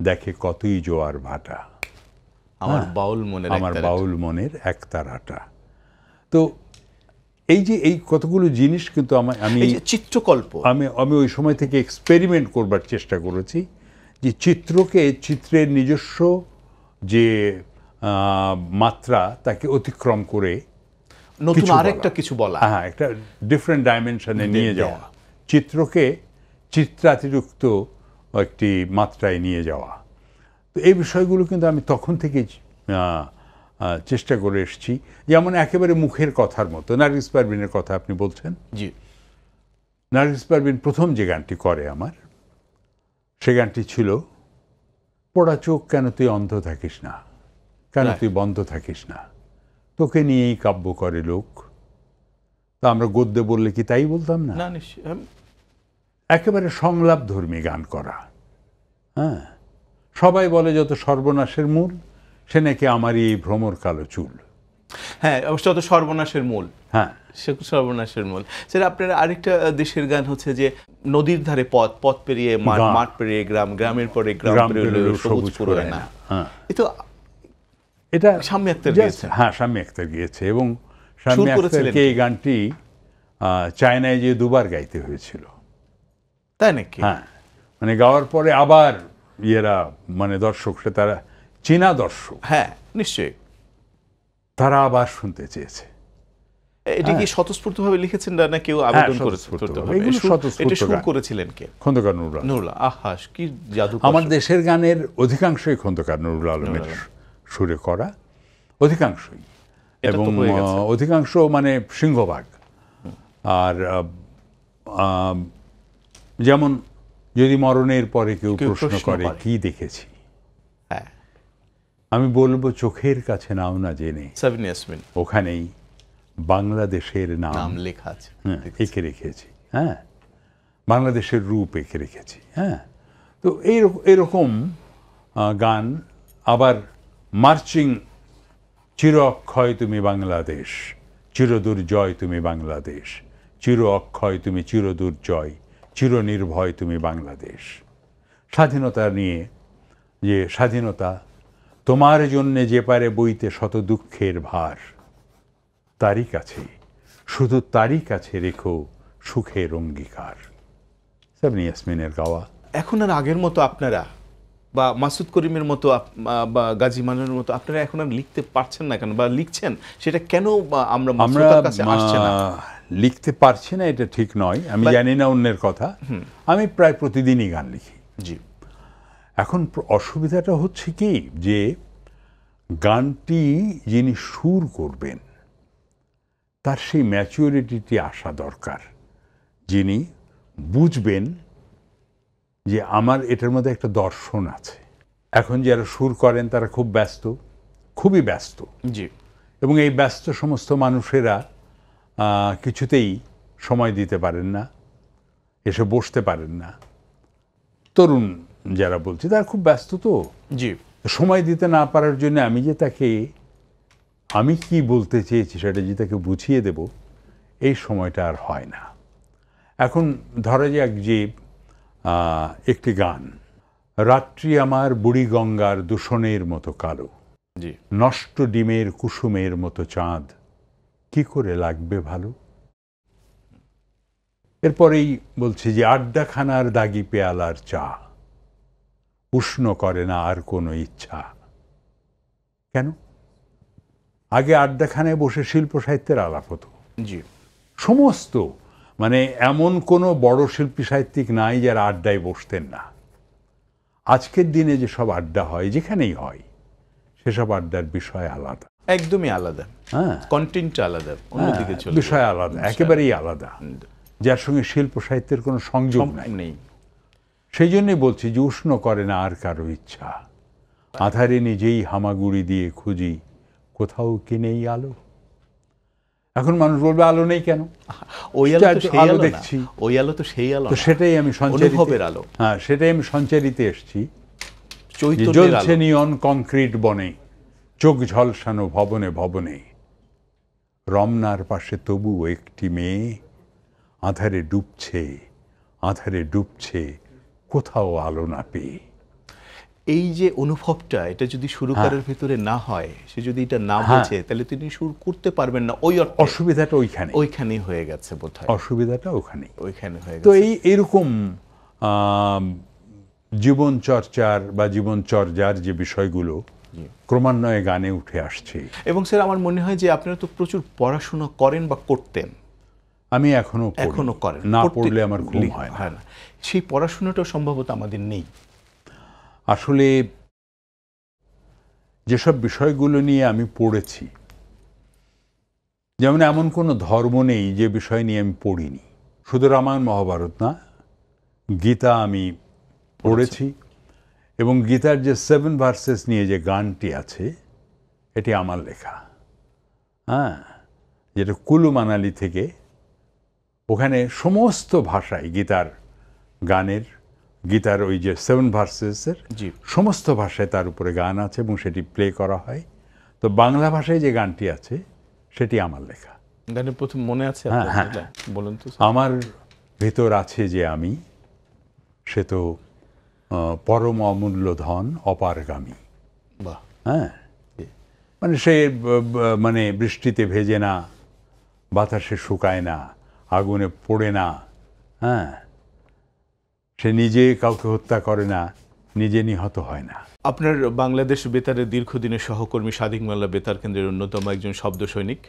দেখে কতই জোয়ার ভাটা আমার হ্যাঁ। বাউল মনের আমার বাউল মনের এক তারাটা তো এই যে এই কতগুলো জিনিস কিন্তু আমার আমি চিত্রকল্প আমি আমি ওই সময় থেকে এক্সপেরিমেন্ট করবার চেষ্টা করেছি যে চিত্রকে চিত্রের নিজস্ব যে মাত্রা তাকে অতিক্রম করে নতুন আরেকটা কিছু বলা হ্যাঁ একটা ডিফারেন্ট ডাইমেনশনে নিয়ে যাওয়া চিত্রকে চিত্রাতিরিক্ত একটি মাত্রায় নিয়ে যাওয়া তো এই বিষয়গুলো কিন্তু আমি তখন থেকেই চেষ্টা করে এসেছি যেমন একেবারে মুখের কথার মতো নার্গিস পারভিনের কথা আপনি বলছেন জি নার্গিস পারভিন প্রথম যে গানটি করে আমার সে গানটি ছিল পড়া চোখ কেন তুই অন্ধ থাকিস না কেন হ্যাঁ। তুই বন্ধ থাকিস না তোকে নিয়েই কাব্য করে লোক তা আমরা গদ্যে বললে কি তাই বলতাম না একেবারে সংলাপধর্মী গান করা হ্যাঁ সবাই বলে যত সর্বনাশের মূল সে নাকি আমারই ভ্রমর কালো চুল হ্যাঁ অবশ্য অত সর্বনাশের মূল হ্যাঁ সর্বনাশের মূল স্যার আপনার আরেকটা দেশের গান হচ্ছে যে নদীর ধারে পথ পথ পেরিয়ে মাঠ পেরিয়ে গ্রাম গ্রামের পরে গ্রাম এটা সাম্য একটা গিয়েছে হ্যাঁ সাম্য একটা গিয়েছে এবং সাম্য এই গানটি চায়নায় যে দুবার গাইতে হয়েছিল তাই নাকি হ্যাঁ মানে গাওয়ার পরে আবার ইয়েরা মানে দর্শক সে তারা চীনা দর্শক হ্যাঁ নিশ্চয়ই তারা আবার শুনতে চেয়েছে এটা কি হ্যাঁ। স্বতঃস্ফূর্তভাবে লিখেছেন না কেউ হ্যাঁ, আবেদন করেছিলেন কে খন্দকার নুরুল আহাস কি জাদু আমার দেশের গানের অধিকাংশই খন্দকার নুরুল আলমের সুরে করা অধিকাংশই এবং অধিকাংশ মানে সিংহভাগ আর যেমন যদি মরণের পরে কেউ প্রশ্ন করে কি দেখেছি আমি বলবো চোখের কাছে নাও না জেনে ওখানেই বাংলাদেশের নাম লেখা আছে হ্যাঁ, এঁকে রেখেছি হ্যাঁ বাংলাদেশের রূপ এঁকে রেখেছি হ্যাঁ তো এই এরকম গান আবার মার্চিং চির অক্ষয় তুমি বাংলাদেশ জয় তুমি বাংলাদেশ চির অক্ষয় তুমি চির চিরনির্ভয় তুমি বাংলাদেশ স্বাধীনতা নিয়ে যে স্বাধীনতা তোমার জন্যে যে পারে বইতে শত দুঃখের ভার তারই কাছে শুধু তারই কাছে রেখো সুখের অঙ্গীকার সাবনি ইয়াসমিনের গাওয়া এখন আর আগের মতো আপনারা বা মাসুদ করিমের মতো বা গাজী মানের মতো আপনারা এখন আর লিখতে পারছেন না কেন বা লিখছেন সেটা কেন আমরা আমরা লিখতে পারছি না এটা ঠিক নয় আমি জানি না অন্যের কথা আমি প্রায় প্রতিদিনই গান লিখি জি এখন অসুবিধাটা হচ্ছে কি যে গানটি যিনি সুর করবেন তার সেই ম্যাচিউরিটিটি আসা দরকার যিনি বুঝবেন যে আমার এটার মধ্যে একটা দর্শন আছে এখন যারা সুর করেন তারা খুব ব্যস্ত খুবই ব্যস্ত জি এবং এই ব্যস্ত সমস্ত মানুষেরা কিছুতেই সময় দিতে পারেন না এসে বসতে পারেন না তরুণ যারা বলছি তারা খুব ব্যস্ত তো জি সময় দিতে না পারার জন্য আমি যে তাকে আমি কি বলতে চেয়েছি সেটা যে তাকে বুঝিয়ে দেব এই সময়টা আর হয় না এখন ধরা যাক যে একটি গান রাত্রি আমার বুড়ি গঙ্গার দূষণের মতো কালো নষ্ট ডিমের কুসুমের মতো চাঁদ কি করে লাগবে ভালো এরপরেই বলছে যে আড্ডাখানার দাগি পেয়ালার চা উষ্ণ করে না আর কোনো ইচ্ছা কেন আগে আড্ডাখানায় বসে শিল্প সাহিত্যের আলাপ হতো জি সমস্ত মানে এমন কোনো বড় শিল্পী সাহিত্যিক নাই যারা আড্ডায় বসতেন না আজকের দিনে যে সব আড্ডা হয় যেখানেই হয় সেসব আড্ডার বিষয় আলাদা একদমই আলাদা হ্যাঁ কন্টেন্ট আলাদা অন্যদিকে হ্যাঁ, বিষয় আলাদা আচ্ছা। একেবারেই আলাদা যার সঙ্গে শিল্প সাহিত্যের কোনো সংযোগ নাই সেই জন্যই বলছি যে উষ্ণ করে না আর কারো ইচ্ছা আধারে নিজেই হামাগুড়ি দিয়ে খুঁজি কোথাও কি নেই আলো এখন মানুষ বলবে আলো নেই কেন ওই আলো দেখছি ওই আলো তো সেই আলো সেটাই আমি সঞ্চারিতের আলো হ্যাঁ সেটাই আমি সঞ্চারিতে এসছি জ্বলছে নিয়ন কংক্রিট বনে চোখ ঝলসানো ভবনে ভবনে রমনার পাশে তবু একটি মেয়ে আধারে ডুবছে আধারে ডুবছে কোথাও আলো না পেয়ে এই যে অনুভবটা এটা যদি শুরু করার হ্যাঁ। ভিতরে না হয় সে যদি এটা না হ্যাঁ। বোঝে তাহলে তিনি সুর করতে পারবেন না ওই অসুবিধাটা ওইখানে ওইখানেই হয়ে গেছে বোধহয় অসুবিধাটা ওখানে ওইখানে হয়ে তো এই এরকম জীবন চর্চার বা জীবন চর্যার যে বিষয়গুলো ক্রমান্বয়ে গানে উঠে আসছে এবং স্যার আমার মনে হয় যে আপনারা তো প্রচুর পড়াশোনা করেন বা করতেন আমি এখনো এখনো করেন না পড়লে আমার ঘুম হয় না সেই পড়াশোনাটাও সম্ভবত আমাদের নেই আসলে যেসব বিষয়গুলো নিয়ে আমি পড়েছি যেমন এমন কোনো ধর্ম নেই যে বিষয় নিয়ে আমি পড়িনি শুধু রামায়ণ মহাভারত না গীতা আমি পড়েছি এবং গীতার যে সেভেন ভার্সেস নিয়ে যে গানটি আছে এটি আমার লেখা হ্যাঁ যেটা কুলু মানালি থেকে ওখানে সমস্ত ভাষায় গীতার গানের গীতার ওই যে সেভেন ভার্সেসের সমস্ত ভাষায় তার উপরে গান আছে এবং সেটি প্লে করা হয় তো বাংলা ভাষায় যে গানটি আছে সেটি আমার লেখা গানের প্রথম মনে আছে হ্যাঁ, হ্যাঁ। বলুন তো আমার ভেতর আছে যে আমি সে তো পরম অমূল্য ধন অপারগামী হ্যাঁ মানে সে মানে বৃষ্টিতে ভেজে না বাতাসে শুকায় না আগুনে পড়ে না হ্যাঁ সে নিজে কাউকে হত্যা করে না নিজে নিহত হয় না আপনার বাংলাদেশ বেতারের দীর্ঘদিনের সহকর্মী স্বাধীন বাংলা বেতার কেন্দ্রের অন্যতম একজন শব্দ সৈনিক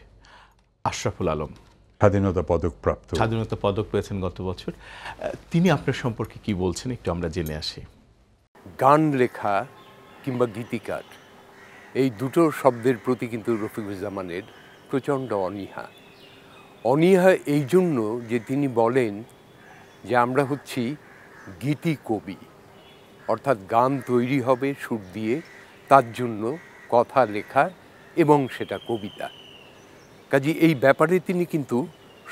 আশরাফুল আলম স্বাধীনতা পদক প্রাপ্ত স্বাধীনতা পদক পেয়েছেন গত বছর তিনি আপনার সম্পর্কে কি বলছেন একটু আমরা জেনে আসি গান লেখা কিংবা গীতিকার এই দুটো শব্দের প্রতি কিন্তু রফিকুজ্জামানের প্রচণ্ড অনীহা অনীহা এই জন্য যে তিনি বলেন যে আমরা হচ্ছি গীতি কবি অর্থাৎ গান তৈরি হবে সুর দিয়ে তার জন্য কথা লেখা এবং সেটা কবিতা কাজে এই ব্যাপারে তিনি কিন্তু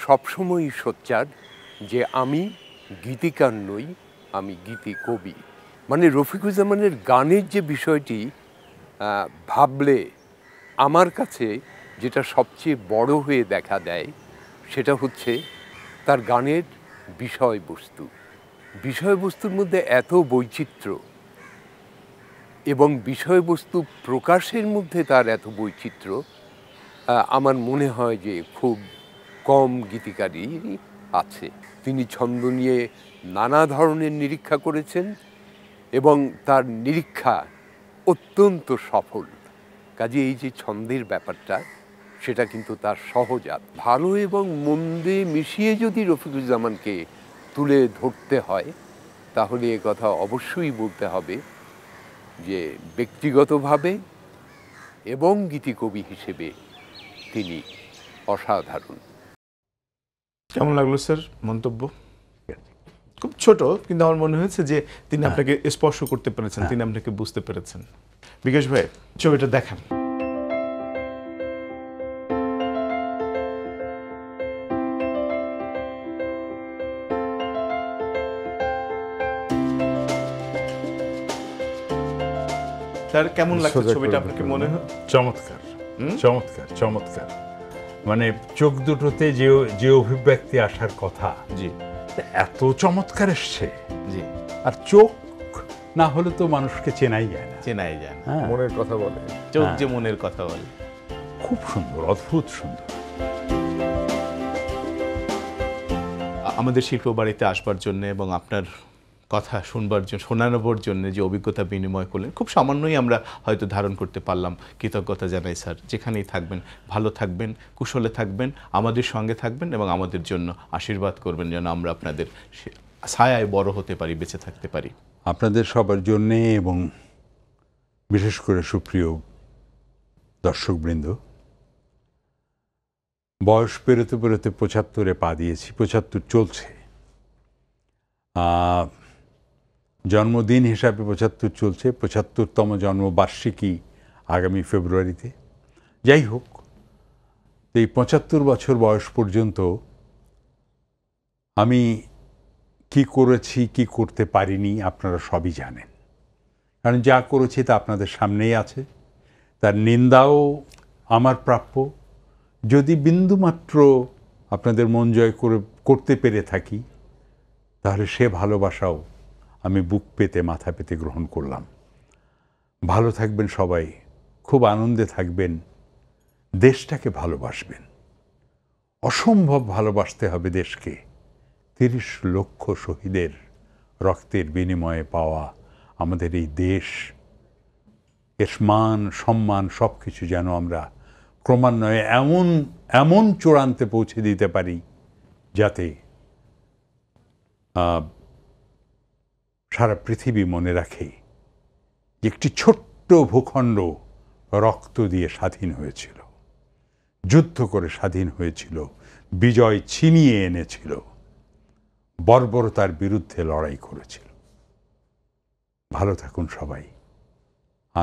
সবসময়ই সোচ্চার যে আমি গীতিকার নই আমি গীতি কবি মানে রফিকুজ্জামানের গানের যে বিষয়টি ভাবলে আমার কাছে যেটা সবচেয়ে বড় হয়ে দেখা দেয় সেটা হচ্ছে তার গানের বিষয়বস্তু বিষয়বস্তুর মধ্যে এত বৈচিত্র্য এবং বিষয়বস্তু প্রকাশের মধ্যে তার এত বৈচিত্র্য আমার মনে হয় যে খুব কম গীতিকারই আছে তিনি ছন্দ নিয়ে নানা ধরনের নিরীক্ষা করেছেন এবং তার নিরীক্ষা অত্যন্ত সফল কাজে এই যে ছন্দের ব্যাপারটা সেটা কিন্তু তার সহজাত ভালো এবং মন্দে মিশিয়ে যদি রফিকুজ্জামানকে তুলে ধরতে হয় তাহলে এ কথা অবশ্যই বলতে হবে যে ব্যক্তিগতভাবে এবং গীতিকবি হিসেবে তিনি অসাধারণ কেমন লাগলো স্যার মন্তব্য খুব ছোট কিন্তু আমার মনে হয়েছে যে তিনি হ্যাঁ। আপনাকে স্পর্শ করতে পেরেছেন হ্যাঁ। তিনি আপনাকে বুঝতে পেরেছেন বিকাশ ভাই ছবিটা দেখান স্যার কেমন লাগছে ছবিটা আপনাকে মনে হ্যাঁ? হয় চমৎকার চমৎকার চমৎকার মানে চোখ দুটোতে যে যে অভিব্যক্তি আসার কথা জি এত চমৎকার এসছে জি আর চোখ না হলে তো মানুষকে চেনাই যায় না চেনাই যায় না হ্যাঁ। মনের কথা বলে চোখ হ্যাঁ। যে মনের কথা বলে খুব সুন্দর অদ্ভুত সুন্দর আমাদের শিল্প বাড়িতে আসবার জন্য এবং আপনার কথা শুনবার জন্য শোনানোর জন্য যে অভিজ্ঞতা বিনিময় করলেন খুব সামান্যই আমরা হয়তো ধারণ করতে পারলাম কৃতজ্ঞতা জানাই স্যার যেখানেই থাকবেন ভালো থাকবেন কুশলে থাকবেন আমাদের সঙ্গে থাকবেন এবং আমাদের জন্য আশীর্বাদ করবেন যেন আমরা আপনাদের ছায়ায় বড় হতে পারি বেঁচে থাকতে পারি আপনাদের সবার জন্যে এবং বিশেষ করে সুপ্রিয় দর্শকবৃন্দ বয়স পেরোতে পেরোতে পঁচাত্তরে পা দিয়েছি পঁচাত্তর চলছে জন্মদিন হিসাবে পঁচাত্তর চলছে পঁচাত্তরতম জন্মবার্ষিকী আগামী ফেব্রুয়ারিতে যাই হোক এই পঁচাত্তর বছর বয়স পর্যন্ত আমি কি করেছি কি করতে পারিনি আপনারা সবই জানেন কারণ যা করেছি তা আপনাদের সামনেই আছে তার নিন্দাও আমার প্রাপ্য যদি বিন্দুমাত্র আপনাদের মন জয় করে করতে পেরে থাকি তাহলে সে ভালোবাসাও আমি বুক পেতে মাথা পেতে গ্রহণ করলাম ভালো থাকবেন সবাই খুব আনন্দে থাকবেন দেশটাকে ভালোবাসবেন অসম্ভব ভালোবাসতে হবে দেশকে তিরিশ লক্ষ শহীদের রক্তের বিনিময়ে পাওয়া আমাদের এই দেশ এর মান সম্মান সব কিছু যেন আমরা ক্রমান্বয়ে এমন এমন চূড়ান্তে পৌঁছে দিতে পারি যাতে সারা পৃথিবী মনে রাখে যে একটি ছোট্ট ভূখণ্ড রক্ত দিয়ে স্বাধীন হয়েছিল যুদ্ধ করে স্বাধীন হয়েছিল বিজয় ছিনিয়ে এনেছিল বর্বরতার বিরুদ্ধে লড়াই করেছিল ভালো থাকুন সবাই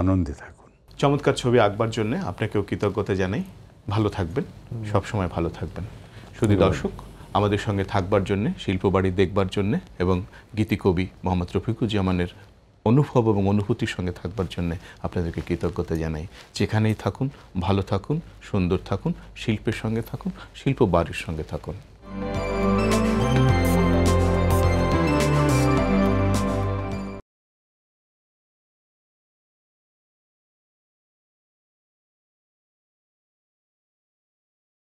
আনন্দে থাকুন চমৎকার ছবি আঁকবার জন্য আপনাকেও কৃতজ্ঞতা জানাই ভালো থাকবেন সবসময় ভালো থাকবেন শুধু দর্শক আমাদের সঙ্গে থাকবার জন্যে শিল্পবাড়ি দেখবার জন্যে এবং গীতিকবি মোহাম্মদ রফিকুজ্জামানের অনুভব এবং অনুভূতির সঙ্গে থাকবার জন্য আপনাদেরকে কৃতজ্ঞতা জানাই যেখানেই থাকুন ভালো থাকুন সুন্দর থাকুন শিল্পের সঙ্গে থাকুন শিল্প বাড়ির সঙ্গে থাকুন